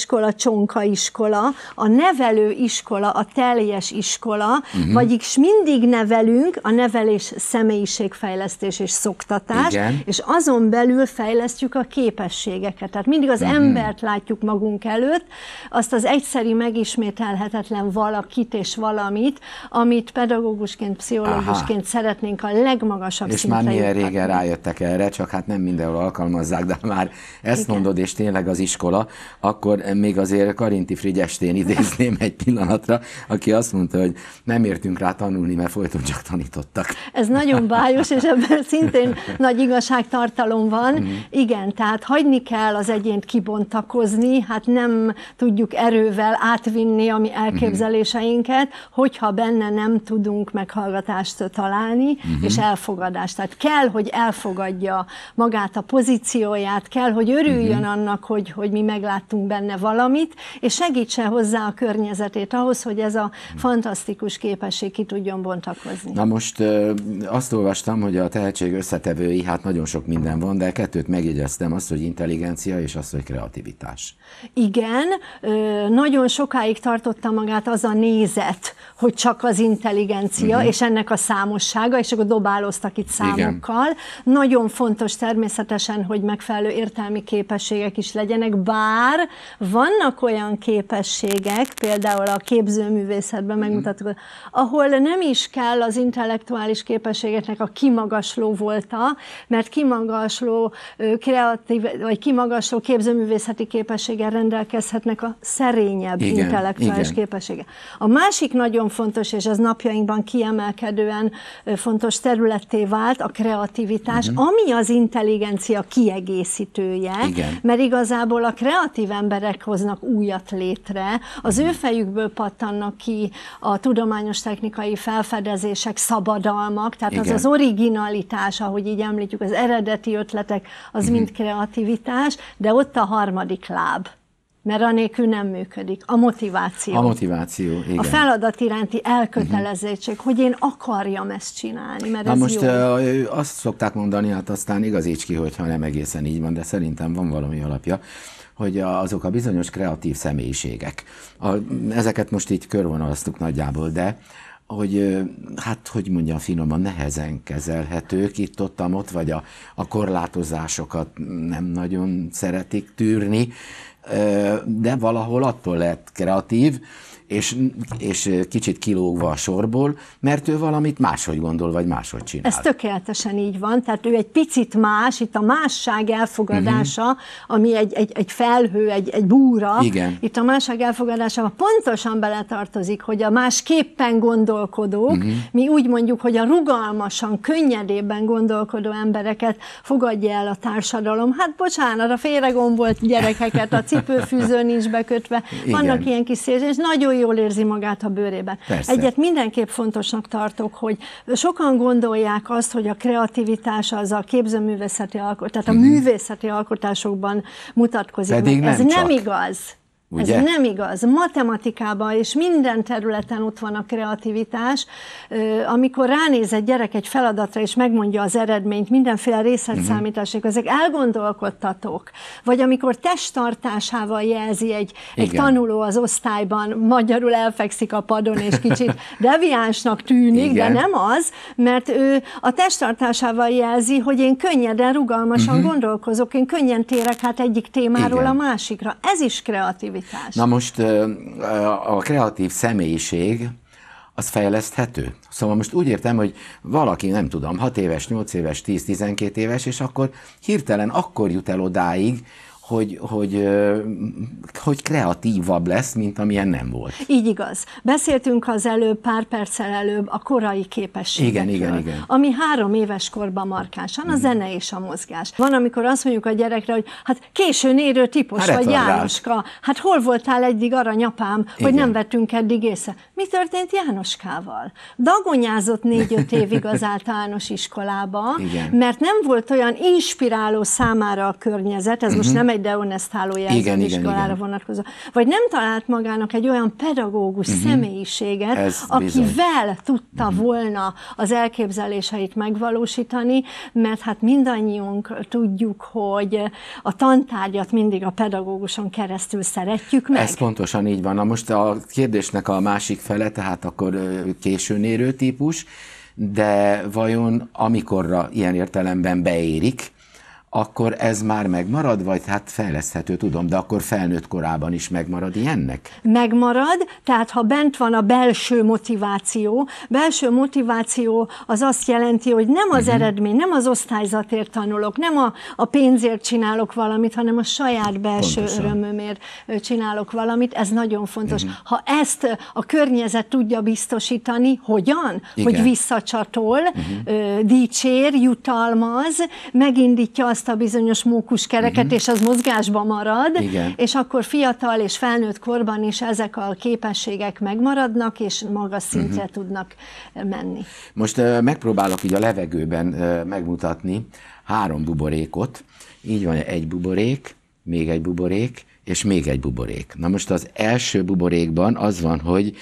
iskola, a iskola, a teljes iskola, uh-huh. vagyis mindig nevelünk a nevelés személyiségfejlesztés és szoktatás, Igen. és azon belül fejlesztjük a képességeket. Tehát mindig az uh-huh. embert látjuk magunk előtt, azt az egyszeri megismételhetetlen valakit és valamit, amit pedagógusként, pszichológusként Aha. szeretnénk a legmagasabb és szintre régen rájöttek erre, csak hát nem mindenhol alkalmazzák, de már ezt Igen. mondod, és tényleg az iskola, akkor még azért Karinti Frigyestén idézném egy pillanatra, aki azt mondta, hogy nem értünk rá tanulni, mert folyton csak tanítottak. Ez nagyon bájos, és ebben szintén nagy igazságtartalom van. Mm. Igen, tehát hagyni kell az egyént kibontakozni, hát nem tudjuk erővel átvinni a mi mhm. elképzeléseinket, hogyha benne nem tudunk meghallgatást találni, mm-hmm. és elfogadást. Tehát kell hogy elfogadja magát a pozícióját, kell, hogy örüljön uh-huh. annak, hogy, hogy mi megláttunk benne valamit, és segítse hozzá a környezetét ahhoz, hogy ez a fantasztikus képesség ki tudjon bontakozni. Na most azt olvastam, hogy a tehetség összetevői, hát nagyon sok minden van, de kettőt megjegyeztem, azt, hogy intelligencia, és azt, hogy kreativitás. Igen, nagyon sokáig tartotta magát az a nézet, hogy csak az intelligencia, uh-huh. és ennek a számossága, és akkor dobálóztak itt számokkal, Igen fiatal. Szóval nagyon fontos természetesen, hogy megfelelő értelmi képességek is legyenek, bár vannak olyan képességek, például a képzőművészetben mhm. megmutatok, ahol nem is kell az intellektuális képességeknek a kimagasló volta, mert kimagasló kreatív, vagy kimagasló képzőművészeti képességgel rendelkezhetnek a szerényebb igen, intellektuális igen. képessége. A másik nagyon fontos, és ez napjainkban kiemelkedően fontos területté vált, a kreatív kreativitás, uh-huh. ami az intelligencia kiegészítője, Igen. mert igazából a kreatív emberek hoznak újat létre, az uh-huh. ő mhm. fejükből pattannak ki a tudományos technikai felfedezések, szabadalmak, tehát Igen. az az originalitás, ahogy így említjük, az eredeti ötletek, az uh-huh. mind kreativitás, de ott a harmadik láb mert anélkül nem működik. A motiváció. A motiváció, igen. A feladat iránti elkötelezettség, uh-huh. hogy én akarjam ezt csinálni, mert Na ez most jó. azt szokták mondani, hát aztán igazíts ki, hogyha nem egészen így van, de szerintem van valami alapja, hogy azok a bizonyos kreatív személyiségek, a, ezeket most így körvonalaztuk nagyjából, de hogy hát, hogy mondjam finoman, nehezen kezelhetők itt ott, ott vagy a, a korlátozásokat nem nagyon szeretik tűrni, de valahol attól lehet kreatív, és, és kicsit kilógva a sorból, mert ő valamit máshogy gondol, vagy máshogy csinál. Ez tökéletesen így van, tehát ő egy picit más, itt a másság elfogadása, uh-huh. ami egy, egy, egy felhő, egy, egy búra, Igen. itt a másság elfogadása pontosan beletartozik, hogy a másképpen gondolkodók, uh-huh. mi úgy mondjuk, hogy a rugalmasan, könnyedében gondolkodó embereket fogadja el a társadalom. Hát bocsánat, a volt gyerekeket a cipőfűző nincs bekötve, Igen. vannak ilyen kis szélzés, nagyon jól érzi magát a bőrében. Persze. Egyet mindenképp fontosnak tartok, hogy sokan gondolják azt, hogy a kreativitás az a képzőművészeti alkotás, tehát a mhm. művészeti alkotásokban mutatkozik. Pedig meg. Ez nem, nem igaz. Ugye? Ez nem igaz. Matematikában és minden területen ott van a kreativitás. Amikor ránéz egy gyerek egy feladatra, és megmondja az eredményt, mindenféle részletszámítások, mhm. ezek elgondolkodtatók. Vagy amikor testtartásával jelzi egy, egy tanuló az osztályban, magyarul elfekszik a padon, és kicsit deviánsnak tűnik, Igen. de nem az, mert ő a testtartásával jelzi, hogy én könnyeden, rugalmasan uh-huh. gondolkozok, én könnyen térek hát egyik témáról Igen. a másikra. Ez is kreativitás kreativitás. Na most a kreatív személyiség, az fejleszthető. Szóval most úgy értem, hogy valaki, nem tudom, 6 éves, 8 éves, 10-12 éves, és akkor hirtelen akkor jut el odáig, hogy, hogy, hogy kreatívabb lesz, mint amilyen nem volt. Így igaz. Beszéltünk az előbb, pár perccel előbb a korai képességekről. Igen, igen, igen. Ami három éves korban markánsan, a zene és a mozgás. Van, amikor azt mondjuk a gyerekre, hogy hát későn érő típus hát vagy Jánoska, hát hol voltál eddig aranyapám, igen. hogy nem vettünk eddig észre. Mi történt Jánoskával? Dagonyázott négy-öt évig az általános iskolába, igen. mert nem volt olyan inspiráló számára a környezet, ez most mhm. nem egy egy Deonest igen. iskolára igen. vonatkozó. Vagy nem talált magának egy olyan pedagógus uh-huh. személyiséget, Ez akivel bizony. tudta uh-huh. volna az elképzeléseit megvalósítani, mert hát mindannyiunk tudjuk, hogy a tantárgyat mindig a pedagóguson keresztül szeretjük meg. Ez pontosan így van. Na most a kérdésnek a másik fele, tehát akkor későn érő típus, de vajon amikorra ilyen értelemben beérik, akkor ez már megmarad, vagy hát fejleszthető, tudom, de akkor felnőtt korában is megmarad ilyennek? Megmarad, tehát ha bent van a belső motiváció, belső motiváció az azt jelenti, hogy nem az uh-huh. eredmény, nem az osztályzatért tanulok, nem a, a pénzért csinálok valamit, hanem a saját belső Pontosan. örömömért csinálok valamit, ez nagyon fontos. Uh-huh. Ha ezt a környezet tudja biztosítani, hogyan? Igen. Hogy visszacsatol, uh-huh. dicsér, jutalmaz, megindítja azt, azt a bizonyos kereket, uh-huh. és az mozgásba marad, Igen. és akkor fiatal és felnőtt korban is ezek a képességek megmaradnak, és magas szintre uh-huh. tudnak eh, menni. Most uh, megpróbálok így a levegőben uh, megmutatni három buborékot. Így van egy buborék, még egy buborék, és még egy buborék. Na most az első buborékban az van, hogy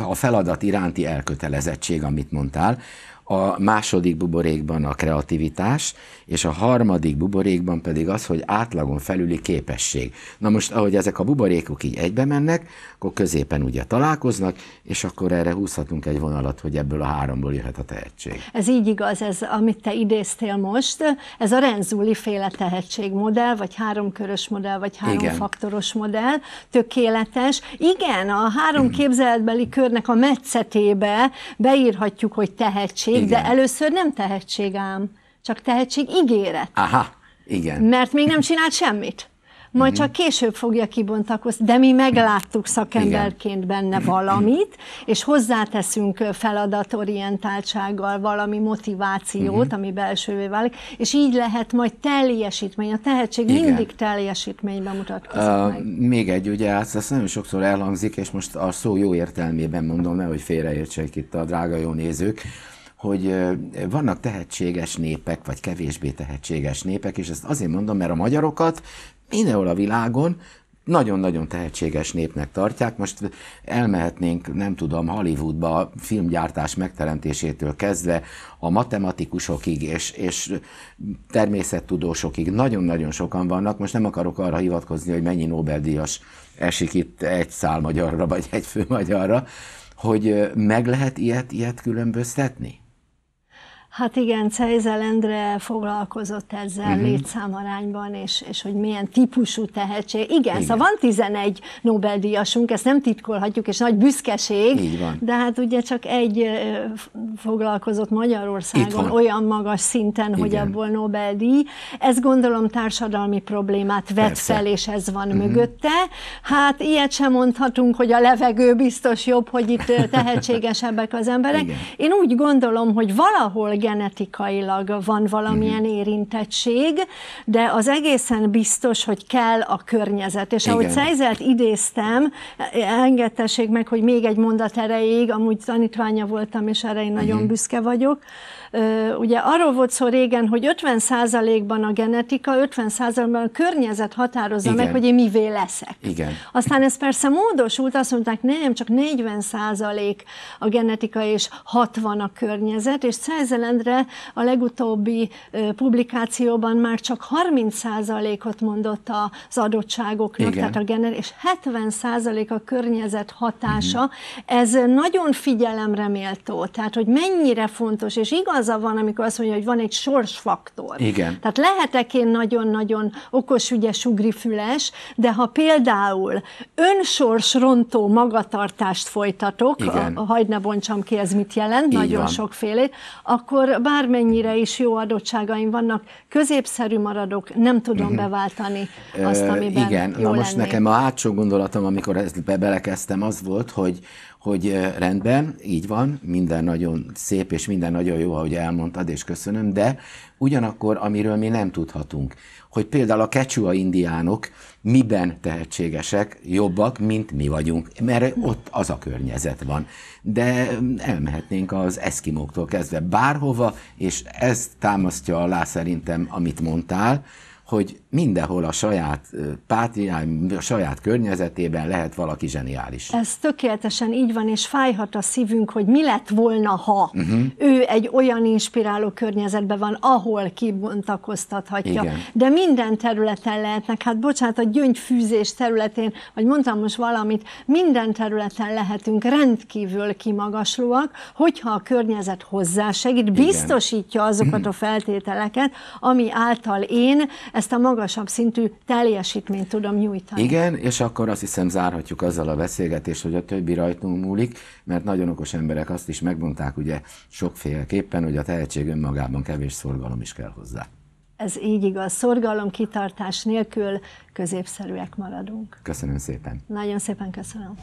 a feladat iránti elkötelezettség, amit mondtál, a második buborékban a kreativitás, és a harmadik buborékban pedig az, hogy átlagon felüli képesség. Na most, ahogy ezek a buborékok így egybe mennek, akkor középen ugye találkoznak, és akkor erre húzhatunk egy vonalat, hogy ebből a háromból jöhet a tehetség. Ez így igaz, ez amit te idéztél most, ez a Renzuli féle tehetségmodell, vagy háromkörös modell, vagy háromfaktoros modell, tökéletes. Igen, a három mm. képzeletbeli körnek a metszetébe beírhatjuk, hogy tehetség, tehetség, igen. de először nem tehetség ám, csak tehetség ígéret. Aha, igen. Mert még nem csinált semmit. Majd uh-huh. csak később fogja kibontakozni, de mi megláttuk szakemberként benne valamit, és hozzáteszünk feladatorientáltsággal valami motivációt, uh-huh. ami belsővé válik, és így lehet majd teljesítmény. A tehetség Igen. mindig teljesítményben mutatkozik uh, meg. Még egy, ugye, ezt, hát ezt nagyon sokszor elhangzik, és most a szó jó értelmében mondom, nehogy félreértsék itt a drága jó nézők, hogy vannak tehetséges népek, vagy kevésbé tehetséges népek, és ezt azért mondom, mert a magyarokat mindenhol a világon nagyon-nagyon tehetséges népnek tartják. Most elmehetnénk, nem tudom, Hollywoodba a filmgyártás megteremtésétől kezdve a matematikusokig és, és természettudósokig nagyon-nagyon sokan vannak. Most nem akarok arra hivatkozni, hogy mennyi Nobel-díjas esik itt egy szál magyarra, vagy egy fő magyarra, hogy meg lehet ilyet, ilyet különböztetni? Hát igen, Cejzel Endre foglalkozott ezzel uh-huh. Mhm. létszámarányban, és, és hogy milyen típusú tehetség. Igen, igen. szóval van 11 Nobel-díjasunk, ezt nem titkolhatjuk, és nagy büszkeség, Így van. de hát ugye csak egy foglalkozott Magyarországon olyan magas szinten, igen. hogy abból Nobel-díj. Ez gondolom társadalmi problémát vet Persze. fel, és ez van uh-huh. mögötte. Hát ilyet sem mondhatunk, hogy a levegő biztos jobb, hogy itt tehetségesebbek az emberek. Igen. Én úgy gondolom, hogy valahol genetikailag van valamilyen mhm. érintettség, de az egészen biztos, hogy kell a környezet. És Igen. ahogy Szejzelt idéztem, engedtessék meg, hogy még egy mondat erejéig, amúgy tanítványa voltam, és erre én nagyon mhm. büszke vagyok, Ugye arról volt szó régen, hogy 50%-ban a genetika, 50%-ban a környezet határozza Igen. meg, hogy én mivé leszek. Igen. Aztán ez persze módosult, azt mondták, nem, csak 40% a genetika és 60 a környezet, és Szerzelendre a legutóbbi publikációban már csak 30%-ot mondott az adottságoknak, Igen. tehát a genet és 70% a környezet hatása. Uh-huh. Ez nagyon figyelemre méltó, tehát hogy mennyire fontos, és igaz igaza van, amikor azt mondja, hogy van egy sorsfaktor. Igen. Tehát lehetek én nagyon-nagyon okos, ügyes, ugrifüles, de ha például önsorsrontó magatartást folytatok, Igen. a, hagyd ne bontsam ki, ez mit jelent, Így nagyon van. sokfélét, akkor bármennyire is jó adottságaim vannak, középszerű maradok, nem tudom uh-huh. beváltani azt, amiben Igen, jó na most lennék. nekem a hátsó gondolatom, amikor ezt be belekezdtem, az volt, hogy hogy rendben, így van, minden nagyon szép, és minden nagyon jó, ahogy elmondtad, és köszönöm, de ugyanakkor, amiről mi nem tudhatunk, hogy például a kecsua indiánok miben tehetségesek, jobbak, mint mi vagyunk, mert ott az a környezet van. De mm, elmehetnénk az eszkimóktól kezdve bárhova, és ez támasztja alá szerintem, amit mondtál, hogy mindenhol a saját pátriáim, a saját környezetében lehet valaki zseniális. Ez tökéletesen így van, és fájhat a szívünk, hogy mi lett volna, ha uh-huh. ő egy olyan inspiráló környezetben van, ahol kibontakoztathatja. Igen. De minden területen lehetnek, hát bocsánat, a gyöngyfűzés területén, vagy mondtam most valamit, minden területen lehetünk rendkívül kimagaslóak, hogyha a környezet hozzásegít, biztosítja azokat a feltételeket, ami által én ezt a magasabb szintű teljesítményt tudom nyújtani. Igen, és akkor azt hiszem zárhatjuk azzal a beszélgetést, hogy a többi rajtunk múlik, mert nagyon okos emberek azt is megmondták ugye sokféleképpen, hogy a tehetség önmagában kevés szorgalom is kell hozzá. Ez így igaz. Szorgalom, kitartás nélkül középszerűek maradunk. Köszönöm szépen. Nagyon szépen köszönöm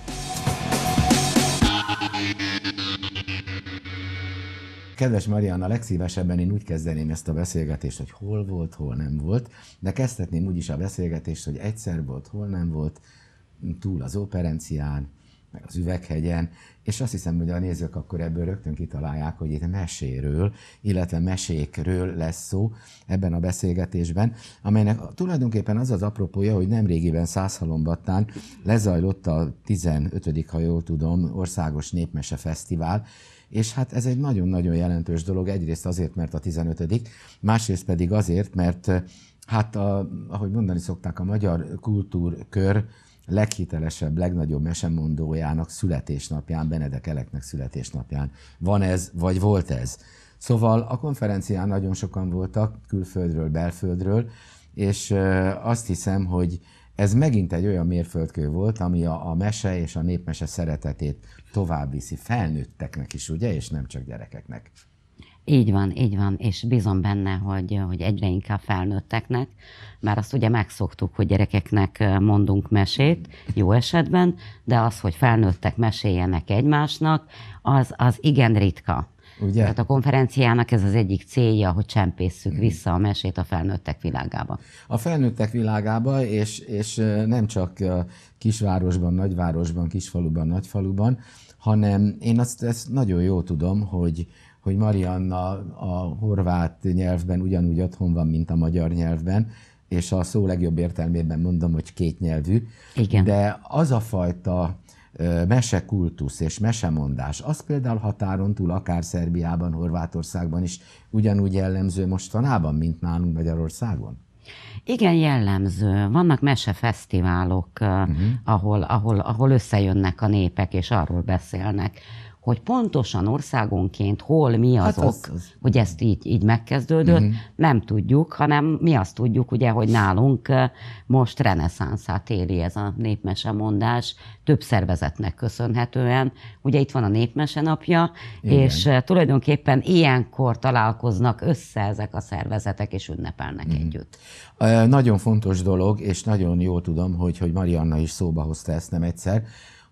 kedves Mariana, legszívesebben én úgy kezdeném ezt a beszélgetést, hogy hol volt, hol nem volt, de kezdhetném úgy is a beszélgetést, hogy egyszer volt, hol nem volt, túl az operencián, meg az üveghegyen, és azt hiszem, hogy a nézők akkor ebből rögtön kitalálják, hogy itt meséről, illetve mesékről lesz szó ebben a beszélgetésben, amelynek tulajdonképpen az az apropója, hogy nemrégiben százhalombattán lezajlott a 15. ha jól tudom, Országos Népmese Fesztivál, és hát ez egy nagyon-nagyon jelentős dolog, egyrészt azért, mert a 15 másrészt pedig azért, mert hát a, ahogy mondani szokták, a magyar kultúrkör leghitelesebb, legnagyobb mesemondójának születésnapján, Benedek Eleknek születésnapján. Van ez, vagy volt ez? Szóval a konferencián nagyon sokan voltak, külföldről, belföldről, és azt hiszem, hogy ez megint egy olyan mérföldkő volt, ami a, a mese és a népmese szeretetét tovább viszi felnőtteknek is, ugye, és nem csak gyerekeknek. Így van, így van, és bízom benne, hogy, hogy egyre inkább felnőtteknek, mert azt ugye megszoktuk, hogy gyerekeknek mondunk mesét, jó esetben, de az, hogy felnőttek meséljenek egymásnak, az, az igen ritka. Ugye? Tehát a konferenciának ez az egyik célja, hogy csempésszük mm. vissza a mesét a felnőttek világába. A felnőttek világába, és, és nem csak kisvárosban, nagyvárosban, kisfaluban, nagyfaluban, hanem én azt ezt nagyon jól tudom, hogy, hogy Marianna a horvát nyelvben ugyanúgy otthon van, mint a magyar nyelvben, és a szó legjobb értelmében mondom, hogy kétnyelvű. Igen. De az a fajta mesekultusz és mesemondás, az például határon túl, akár Szerbiában, Horvátországban is ugyanúgy jellemző mostanában, mint nálunk Magyarországon? Igen, jellemző. Vannak mesefesztiválok, uh-huh. Mhm. ahol, ahol, ahol összejönnek a népek, és arról beszélnek, hogy pontosan országonként hol mi az hát ok, az, az. hogy ezt így, így megkezdődött, uh-huh. nem tudjuk, hanem mi azt tudjuk, ugye, hogy nálunk most reneszánszát éli ez a mondás, több szervezetnek köszönhetően. Ugye itt van a népmese napja, Igen. és tulajdonképpen ilyenkor találkoznak össze ezek a szervezetek, és ünnepelnek uh-huh. együtt. Nagyon fontos dolog, és nagyon jól tudom, hogy, hogy Marianna is szóba hozta ezt nem egyszer,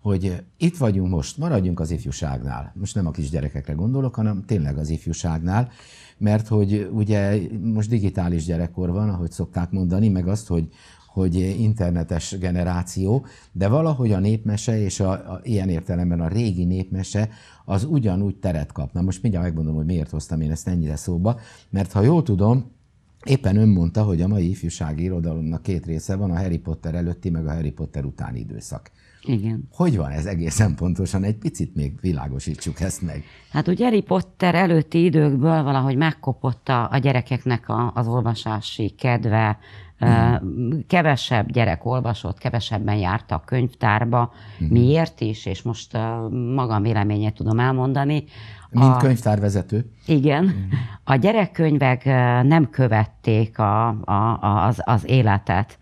hogy itt vagyunk most, maradjunk az ifjúságnál. Most nem a kisgyerekekre gondolok, hanem tényleg az ifjúságnál, mert hogy ugye most digitális gyerekkor van, ahogy szokták mondani, meg azt, hogy hogy internetes generáció, de valahogy a népmese és a, a, ilyen értelemben a régi népmese az ugyanúgy teret kapna. Most mindjárt megmondom, hogy miért hoztam én ezt ennyire szóba, mert ha jól tudom, Éppen ön mondta, hogy a mai ifjúsági irodalomnak két része van, a Harry Potter előtti, meg a Harry Potter utáni időszak. Igen. Hogy van ez egészen pontosan? Egy picit még világosítsuk ezt meg. Hát ugye Harry Potter előtti időkből valahogy megkopotta a gyerekeknek a, az olvasási kedve, Mm. Kevesebb gyerek olvasott, kevesebben járta a könyvtárba. Mm. Miért is? És most magam véleményét tudom elmondani. Mint a, könyvtárvezető? Igen. Mm. A gyerekkönyvek nem követték a, a, a, az, az életet.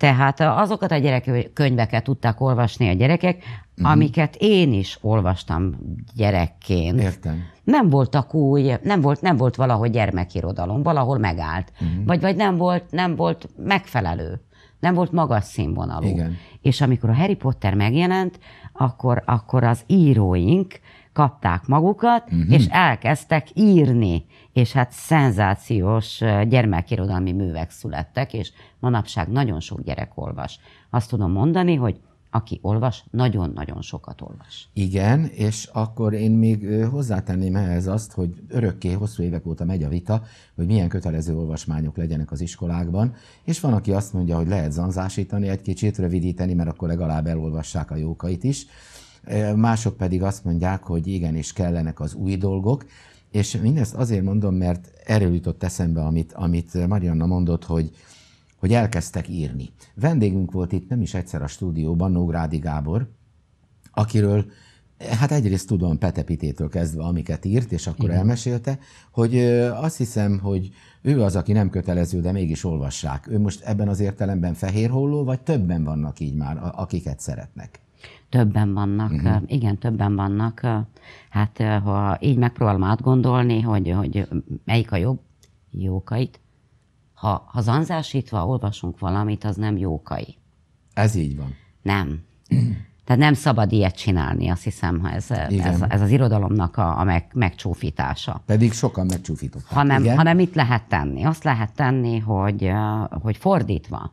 Tehát azokat a gyerekkönyveket tudták olvasni a gyerekek, uh-huh. amiket én is olvastam gyerekként. Értem. Nem voltak új, nem volt, nem volt valahogy gyermekirodalom, valahol megállt. Uh-huh. Vagy, vagy nem, volt, nem volt megfelelő, nem volt magas színvonalú. Igen. És amikor a Harry Potter megjelent, akkor, akkor az íróink, kapták magukat, uh-huh. és elkezdtek írni, és hát szenzációs gyermekirodalmi művek születtek, és manapság nagyon sok gyerek olvas. Azt tudom mondani, hogy aki olvas, nagyon-nagyon sokat olvas. Igen, és akkor én még hozzátenném ehhez azt, hogy örökké hosszú évek óta megy a vita, hogy milyen kötelező olvasmányok legyenek az iskolákban, és van, aki azt mondja, hogy lehet zanzásítani egy kicsit, rövidíteni, mert akkor legalább elolvassák a jókait is mások pedig azt mondják, hogy igen és kellenek az új dolgok, és mindezt azért mondom, mert erről jutott eszembe, amit, amit Marianna mondott, hogy, hogy elkezdtek írni. Vendégünk volt itt nem is egyszer a stúdióban, Nógrádi Gábor, akiről Hát egyrészt tudom petepitétől kezdve, amiket írt, és akkor Igen. elmesélte, hogy azt hiszem, hogy ő az, aki nem kötelező, de mégis olvassák. Ő most ebben az értelemben fehér holló, vagy többen vannak így már, akiket szeretnek? többen vannak, uh-huh. igen, többen vannak. Hát ha így megpróbálom átgondolni, hogy, hogy melyik a jobb, jókait. Ha, ha zanzásítva olvasunk valamit, az nem jókai. Ez így van. Nem. Tehát nem szabad ilyet csinálni, azt hiszem, ha ez, ez, ez az irodalomnak a, a meg, megcsúfítása. Pedig sokan megcsúfították. Hanem, hanem mit lehet tenni? Azt lehet tenni, hogy, hogy fordítva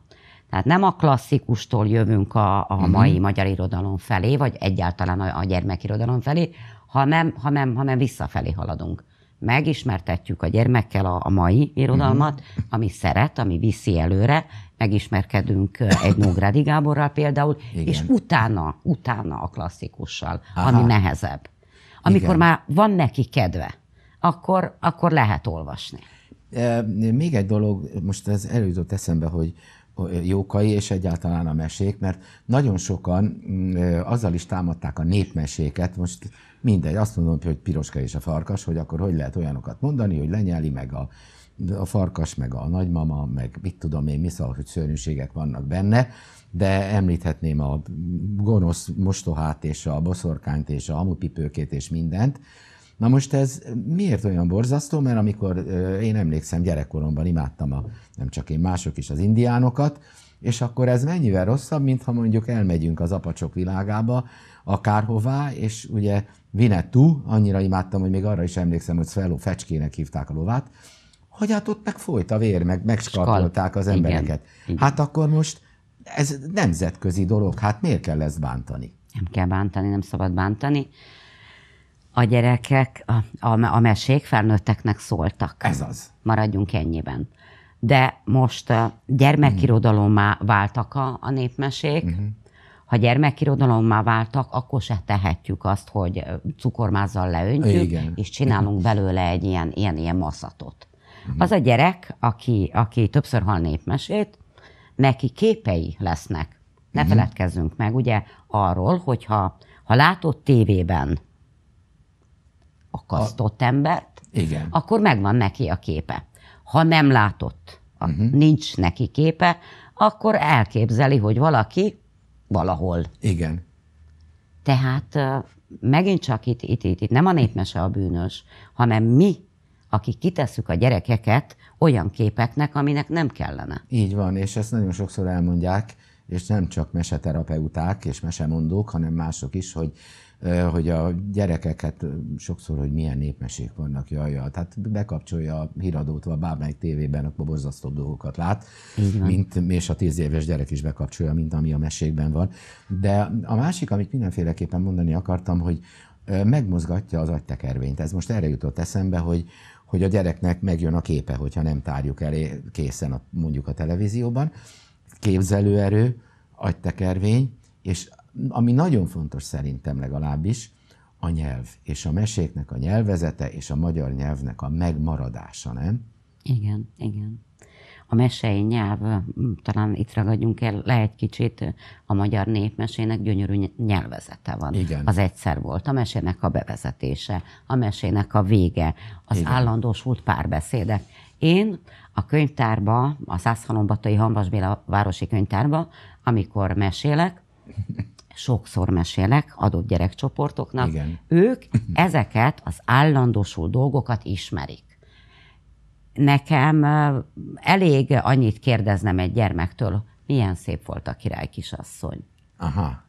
tehát nem a klasszikustól jövünk a, a mhm. mai uh-huh. magyar irodalom felé, vagy egyáltalán a, a gyermekirodalom felé, hanem, hanem, hanem visszafelé haladunk. Megismertetjük a gyermekkel a, a mai irodalmat, uh-huh. ami szeret, ami viszi előre, megismerkedünk egy Nógrádi Gáborral például, Igen. és utána, utána a klasszikussal, Aha. ami nehezebb. Amikor Igen. már van neki kedve, akkor, akkor lehet olvasni. még egy dolog, most ez előzött eszembe, hogy jókai és egyáltalán a mesék, mert nagyon sokan mm, azzal is támadták a népmeséket, most mindegy, azt mondom, hogy piroska és a farkas, hogy akkor hogy lehet olyanokat mondani, hogy lenyeli meg a, a farkas, meg a nagymama, meg mit tudom én, mi szóval, hogy szörnyűségek vannak benne, de említhetném a gonosz mostohát és a boszorkányt és a hamupipőkét és mindent, Na most ez miért olyan borzasztó? Mert amikor én emlékszem, gyerekkoromban imádtam a, nem csak én, mások is az indiánokat, és akkor ez mennyivel rosszabb, mint ha mondjuk elmegyünk az apacsok világába, akárhová, és ugye Vinetú, annyira imádtam, hogy még arra is emlékszem, hogy Svelo fecskének hívták a lovát, hogy hát ott meg folyt a vér, meg megskartolták az embereket. Igen. Igen. Hát akkor most ez nemzetközi dolog, hát miért kell ezt bántani? Nem kell bántani, nem szabad bántani a gyerekek a, a, a mesék felnőtteknek szóltak. Ez az. Maradjunk ennyiben. De most uh, gyermekirodalommá váltak a, a népmesék. Uh-huh. Ha gyermekirodalommá váltak, akkor se tehetjük azt, hogy cukormázzal leöntjük, Igen. és csinálunk belőle egy ilyen, ilyen, ilyen maszatot. Uh-huh. Az a gyerek, aki, aki többször hal népmesét, neki képei lesznek. Ne uh-huh. feledkezzünk meg, ugye, arról, hogyha ha látott tévében akasztott a... embert, Igen. akkor megvan neki a képe. Ha nem látott, uh-huh. nincs neki képe, akkor elképzeli, hogy valaki valahol. Igen. Tehát megint csak itt, itt, itt, itt nem a népmese a bűnös, hanem mi, akik kitesszük a gyerekeket olyan képeknek, aminek nem kellene. Így van, és ezt nagyon sokszor elmondják, és nem csak meseterapeuták és mesemondók, hanem mások is, hogy hogy a gyerekeket sokszor, hogy milyen népmesék vannak, jaj. tehát bekapcsolja a híradót, vagy bármelyik tévében, akkor borzasztó dolgokat lát, Igen. mint és a tíz éves gyerek is bekapcsolja, mint ami a mesékben van. De a másik, amit mindenféleképpen mondani akartam, hogy megmozgatja az agytekervényt. Ez most erre jutott eszembe, hogy, hogy a gyereknek megjön a képe, hogyha nem tárjuk elé készen a, mondjuk a televízióban. Képzelőerő, agytekervény, és ami nagyon fontos szerintem legalábbis, a nyelv, és a meséknek a nyelvezete, és a magyar nyelvnek a megmaradása, nem? Igen, igen. A mesei nyelv, mm, talán itt ragadjunk el le egy kicsit, a magyar népmesének gyönyörű nyelvezete van. Igen. Az egyszer volt a mesének a bevezetése, a mesének a vége, az igen. állandósult párbeszédek. Én a könyvtárba, a Szászhalombatai Hambas Béla Városi Könyvtárba, amikor mesélek, sokszor mesélek adott gyerekcsoportoknak, Igen. ők mhm. ezeket az állandósul dolgokat ismerik. Nekem elég annyit kérdeznem egy gyermektől, milyen szép volt a király kisasszony. Aha.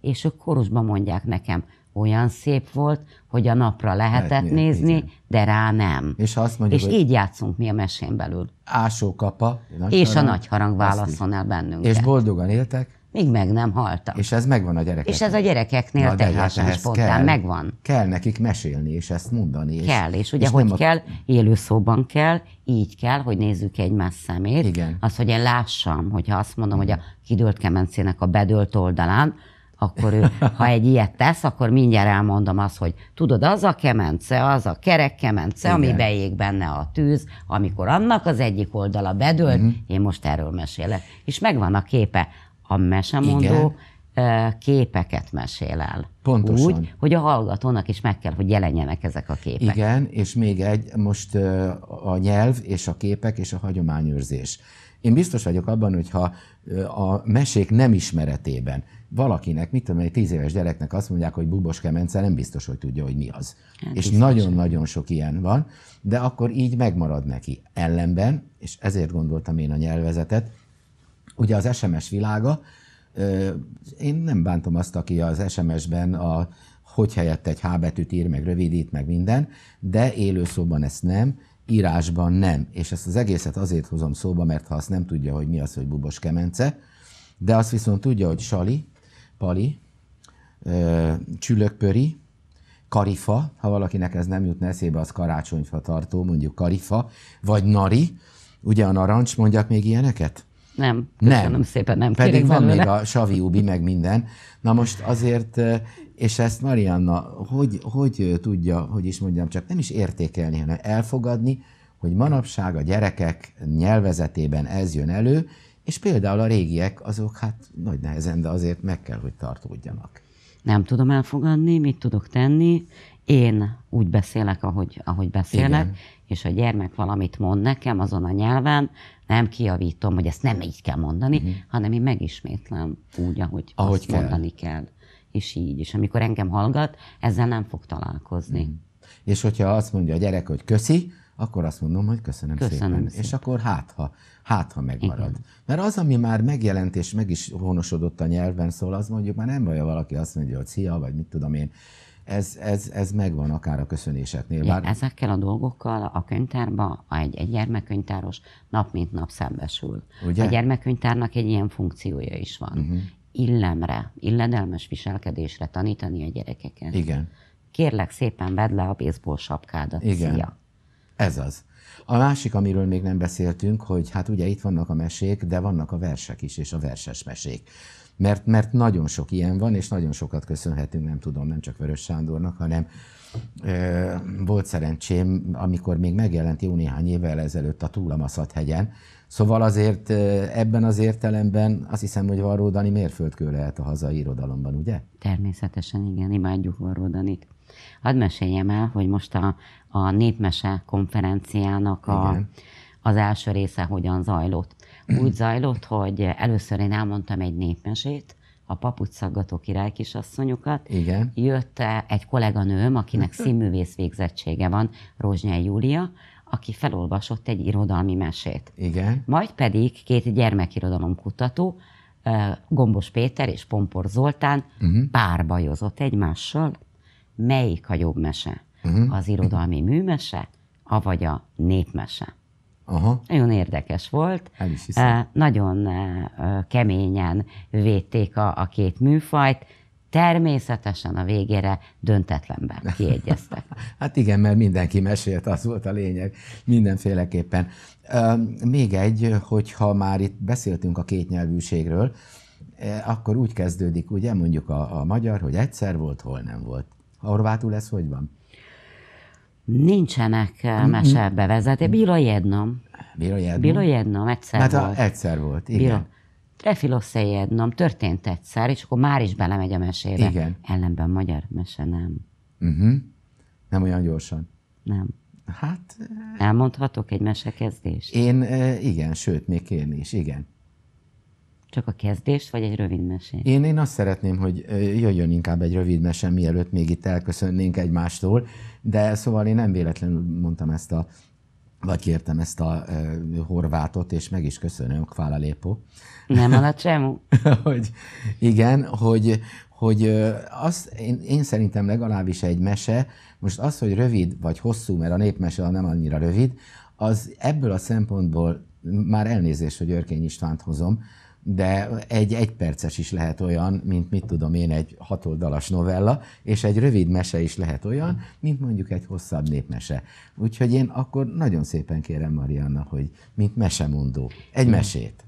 És ők korusban mondják nekem, olyan szép volt, hogy a napra lehetett Lehet, nézni, igen. de rá nem. És, azt mondjuk, és így játszunk mi a mesén belül. Ásó kapa. és harang, a nagy harang válaszol el bennünket. És boldogan éltek? Míg meg nem haltak. És ez megvan a gyerekeknél. És ez a gyerekeknél Na, tehát hát spontán kell, megvan. Kell nekik mesélni, és ezt mondani. És, kell, és ugye és hogy a... kell, élő szóban kell, így kell, hogy nézzük egymás szemét. Igen. Az, hogy én lássam, hogyha azt mondom, hogy a kidőlt kemencének a bedőlt oldalán, akkor ő, ha egy ilyet tesz, akkor mindjárt elmondom azt, hogy tudod, az a kemence, az a kerek kemence, Igen. ami bejég benne a tűz, amikor annak az egyik oldala bedől, uh-huh. Mhm. én most erről mesélek. És megvan a képe a mesemondó Igen. képeket mesél el. Pontosan. Úgy, hogy a hallgatónak is meg kell, hogy jelenjenek ezek a képek. Igen, és még egy, most a nyelv és a képek és a hagyományőrzés. Én biztos vagyok abban, hogyha a mesék nem ismeretében valakinek, mit tudom, egy tíz éves gyereknek azt mondják, hogy bubos kemence, nem biztos, hogy tudja, hogy mi az. Hát és nagyon-nagyon sok ilyen van, de akkor így megmarad neki. Ellenben, és ezért gondoltam én a nyelvezetet, Ugye az SMS világa, én nem bántom azt, aki az SMS-ben a hogy helyett egy H betűt ír, meg rövidít, meg minden, de élő szóban ezt nem, írásban nem. És ezt az egészet azért hozom szóba, mert ha azt nem tudja, hogy mi az, hogy bubos kemence, de azt viszont tudja, hogy sali, pali, csülökpöri, karifa, ha valakinek ez nem jutna eszébe, az karácsonyfa tartó, mondjuk karifa, vagy nari, ugye a narancs, mondjak még ilyeneket? Nem, köszönöm nem. szépen, nem Pedig van belőle. még a Savi Ubi, meg minden. Na most azért, és ezt Marianna, hogy, hogy tudja, hogy is mondjam, csak nem is értékelni, hanem elfogadni, hogy manapság a gyerekek nyelvezetében ez jön elő, és például a régiek azok hát nagy nehezen, de azért meg kell, hogy tartódjanak. Nem tudom elfogadni, mit tudok tenni én úgy beszélek, ahogy, ahogy beszélek, Igen. és a gyermek valamit mond nekem azon a nyelven, nem kiavítom, hogy ezt nem így kell mondani, uh-huh. hanem én megismétlem úgy, ahogy, ahogy azt kell. mondani kell. És így, és amikor engem hallgat, ezzel nem fog találkozni. Uh-huh. És hogyha azt mondja a gyerek, hogy köszi, akkor azt mondom, hogy köszönöm, köszönöm szépen. szépen. És akkor hát ha, hát ha megmarad. Igen. Mert az, ami már megjelent és meg is honosodott a nyelven, szól, az mondjuk már nem vagy, valaki azt mondja, hogy szia, vagy mit tudom én, ez, ez, ez megvan akár a köszönéseknél. Bár... Ezekkel a dolgokkal a könyvtárba egy, egy gyermekkönyvtáros nap mint nap szembesül. Ugye? A gyermekkönyvtárnak egy ilyen funkciója is van. Uh-huh. Illemre, illedelmes viselkedésre tanítani a gyerekeket. Igen. Kérlek szépen vedd le a baseball sapkádat. Igen. Szia. Ez az. A másik, amiről még nem beszéltünk, hogy hát ugye itt vannak a mesék, de vannak a versek is, és a verses mesék mert, mert nagyon sok ilyen van, és nagyon sokat köszönhetünk, nem tudom, nem csak Vörös Sándornak, hanem ö, volt szerencsém, amikor még megjelent jó néhány évvel ezelőtt a Túlamaszat hegyen, Szóval azért ebben az értelemben azt hiszem, hogy Varródani mérföldkő lehet a hazai irodalomban, ugye? Természetesen igen, imádjuk Varródanit. Hadd meséljem el, hogy most a, a Népmese konferenciának a, az első része hogyan zajlott úgy zajlott, hogy először én elmondtam egy népmesét, a papucs szaggató király kisasszonyukat. Igen. Jött eh, egy kolléganőm, akinek színművész végzettsége van, Rózsnyai Júlia, aki felolvasott egy irodalmi mesét. Igen. Majd pedig két kutató, eh, Gombos Péter és Pompor Zoltán uh-huh. párbajozott egymással, melyik a jobb mese? Uh-huh. Az irodalmi műmese, avagy a népmese? Aha. Nagyon érdekes volt. Nagyon keményen védték a, a két műfajt, természetesen a végére döntetlenben kiegyeztek. hát igen, mert mindenki mesélt, az volt a lényeg, mindenféleképpen. Még egy, hogyha már itt beszéltünk a kétnyelvűségről, akkor úgy kezdődik, ugye mondjuk a, a magyar, hogy egyszer volt, hol nem volt. A horvátul ez hogy van? Nincsenek eh, meselbe vezeti. Mm. Bilo jednom. Bilo jednom? Bilo jednom, egyszer hát, volt. egyszer volt, igen. Bilo. jednom, történt egyszer, és akkor már is belemegy a mesébe. Igen. Ellenben magyar mese nem. Uh-huh. Nem olyan gyorsan. Nem. Hát... Eh, Elmondhatok egy mesekezdést? Én eh, igen, sőt, még kérni is, igen. Csak a kezdést, vagy egy rövid mesét? Én, én azt szeretném, hogy jöjjön inkább egy rövid mese, mielőtt még itt elköszönnénk egymástól, de szóval én nem véletlenül mondtam ezt a, vagy kértem ezt a uh, horvátot, és meg is köszönöm, Kvála Lépo. Nem alacsemu. hogy, igen, hogy, hogy az, én, én szerintem legalábbis egy mese, most az, hogy rövid vagy hosszú, mert a népmese nem annyira rövid, az ebből a szempontból, már elnézést, hogy Örkény Istvánt hozom, de egy egyperces is lehet olyan, mint mit tudom én, egy hatoldalas novella, és egy rövid mese is lehet olyan, mint mondjuk egy hosszabb népmese. Úgyhogy én akkor nagyon szépen kérem Marianna, hogy mint mesemondó, egy mesét.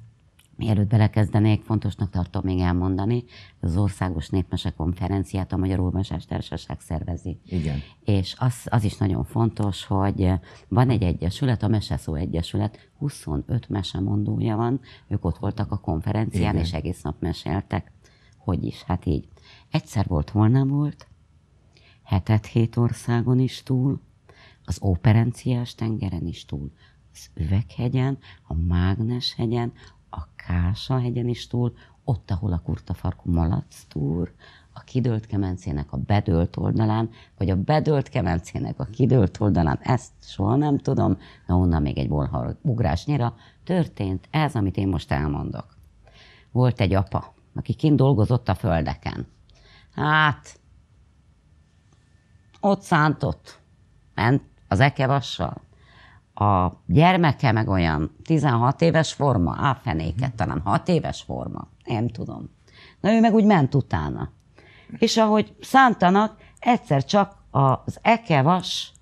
Mielőtt belekezdenék, fontosnak tartom még elmondani, az Országos Népmese Konferenciát a Magyar Olvasás Társaság szervezi. Igen. És az, az is nagyon fontos, hogy van egy egyesület, a Meseszó Egyesület, 25 mesemondója van, ők ott voltak a konferencián, Igen. és egész nap meséltek. Hogy is, hát így. Egyszer volt, nem volt, hetet hét országon is túl, az operenciás tengeren is túl, az Üveghegyen, a Mágneshegyen, Kása hegyen is túl, ott, ahol a kurtafarkú malac túr, a kidőlt kemencének a bedőlt oldalán, vagy a bedőlt kemencének a kidőlt oldalán, ezt soha nem tudom, na onnan még egy bolha ugrásnyira, történt ez, amit én most elmondok. Volt egy apa, aki kint dolgozott a földeken. Hát, ott szántott, ment az ekevassal, a gyermeke meg olyan 16 éves forma, áfenéket, talán 6 éves forma, nem tudom. Na ő meg úgy ment utána. És ahogy szántanak, egyszer csak az ekevas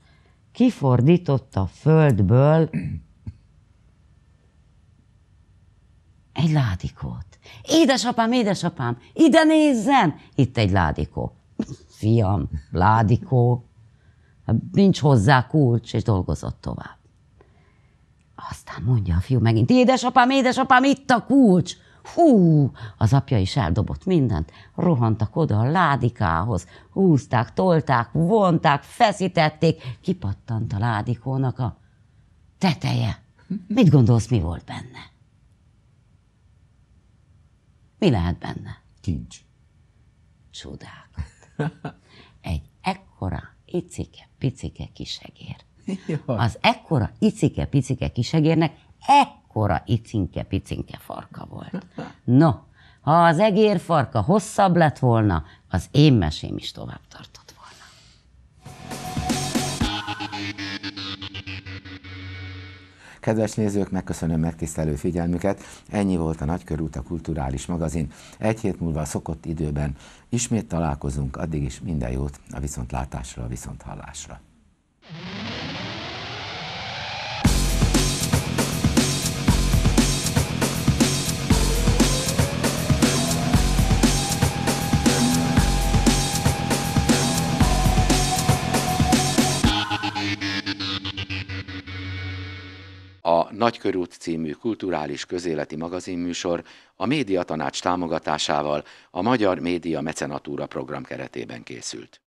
kifordította a földből egy ládikót. Édesapám, édesapám, ide nézzen! Itt egy ládikó. Fiam, ládikó. Hát nincs hozzá kulcs, és dolgozott tovább. Aztán mondja a fiú megint, édesapám, édesapám, itt a kulcs! Hú! Az apja is eldobott mindent. Rohantak oda a ládikához. Húzták, tolták, vonták, feszítették. Kipattant a ládikónak a teteje. Mit gondolsz, mi volt benne? Mi lehet benne? Kincs. Csodák. Egy ekkora, icike, picike kisegér az ekkora icike-picike kisegérnek ekkora icinke-picinke farka volt. No, ha az egér farka hosszabb lett volna, az én mesém is tovább tartott volna. Kedves nézők, megköszönöm megtisztelő figyelmüket. Ennyi volt a Nagykörút a Kulturális Magazin. Egy hét múlva a szokott időben ismét találkozunk, addig is minden jót a viszontlátásra, a viszonthallásra. Nagykörút című kulturális közéleti magazinműsor a Média Tanács támogatásával a Magyar Média Mecenatúra program keretében készült.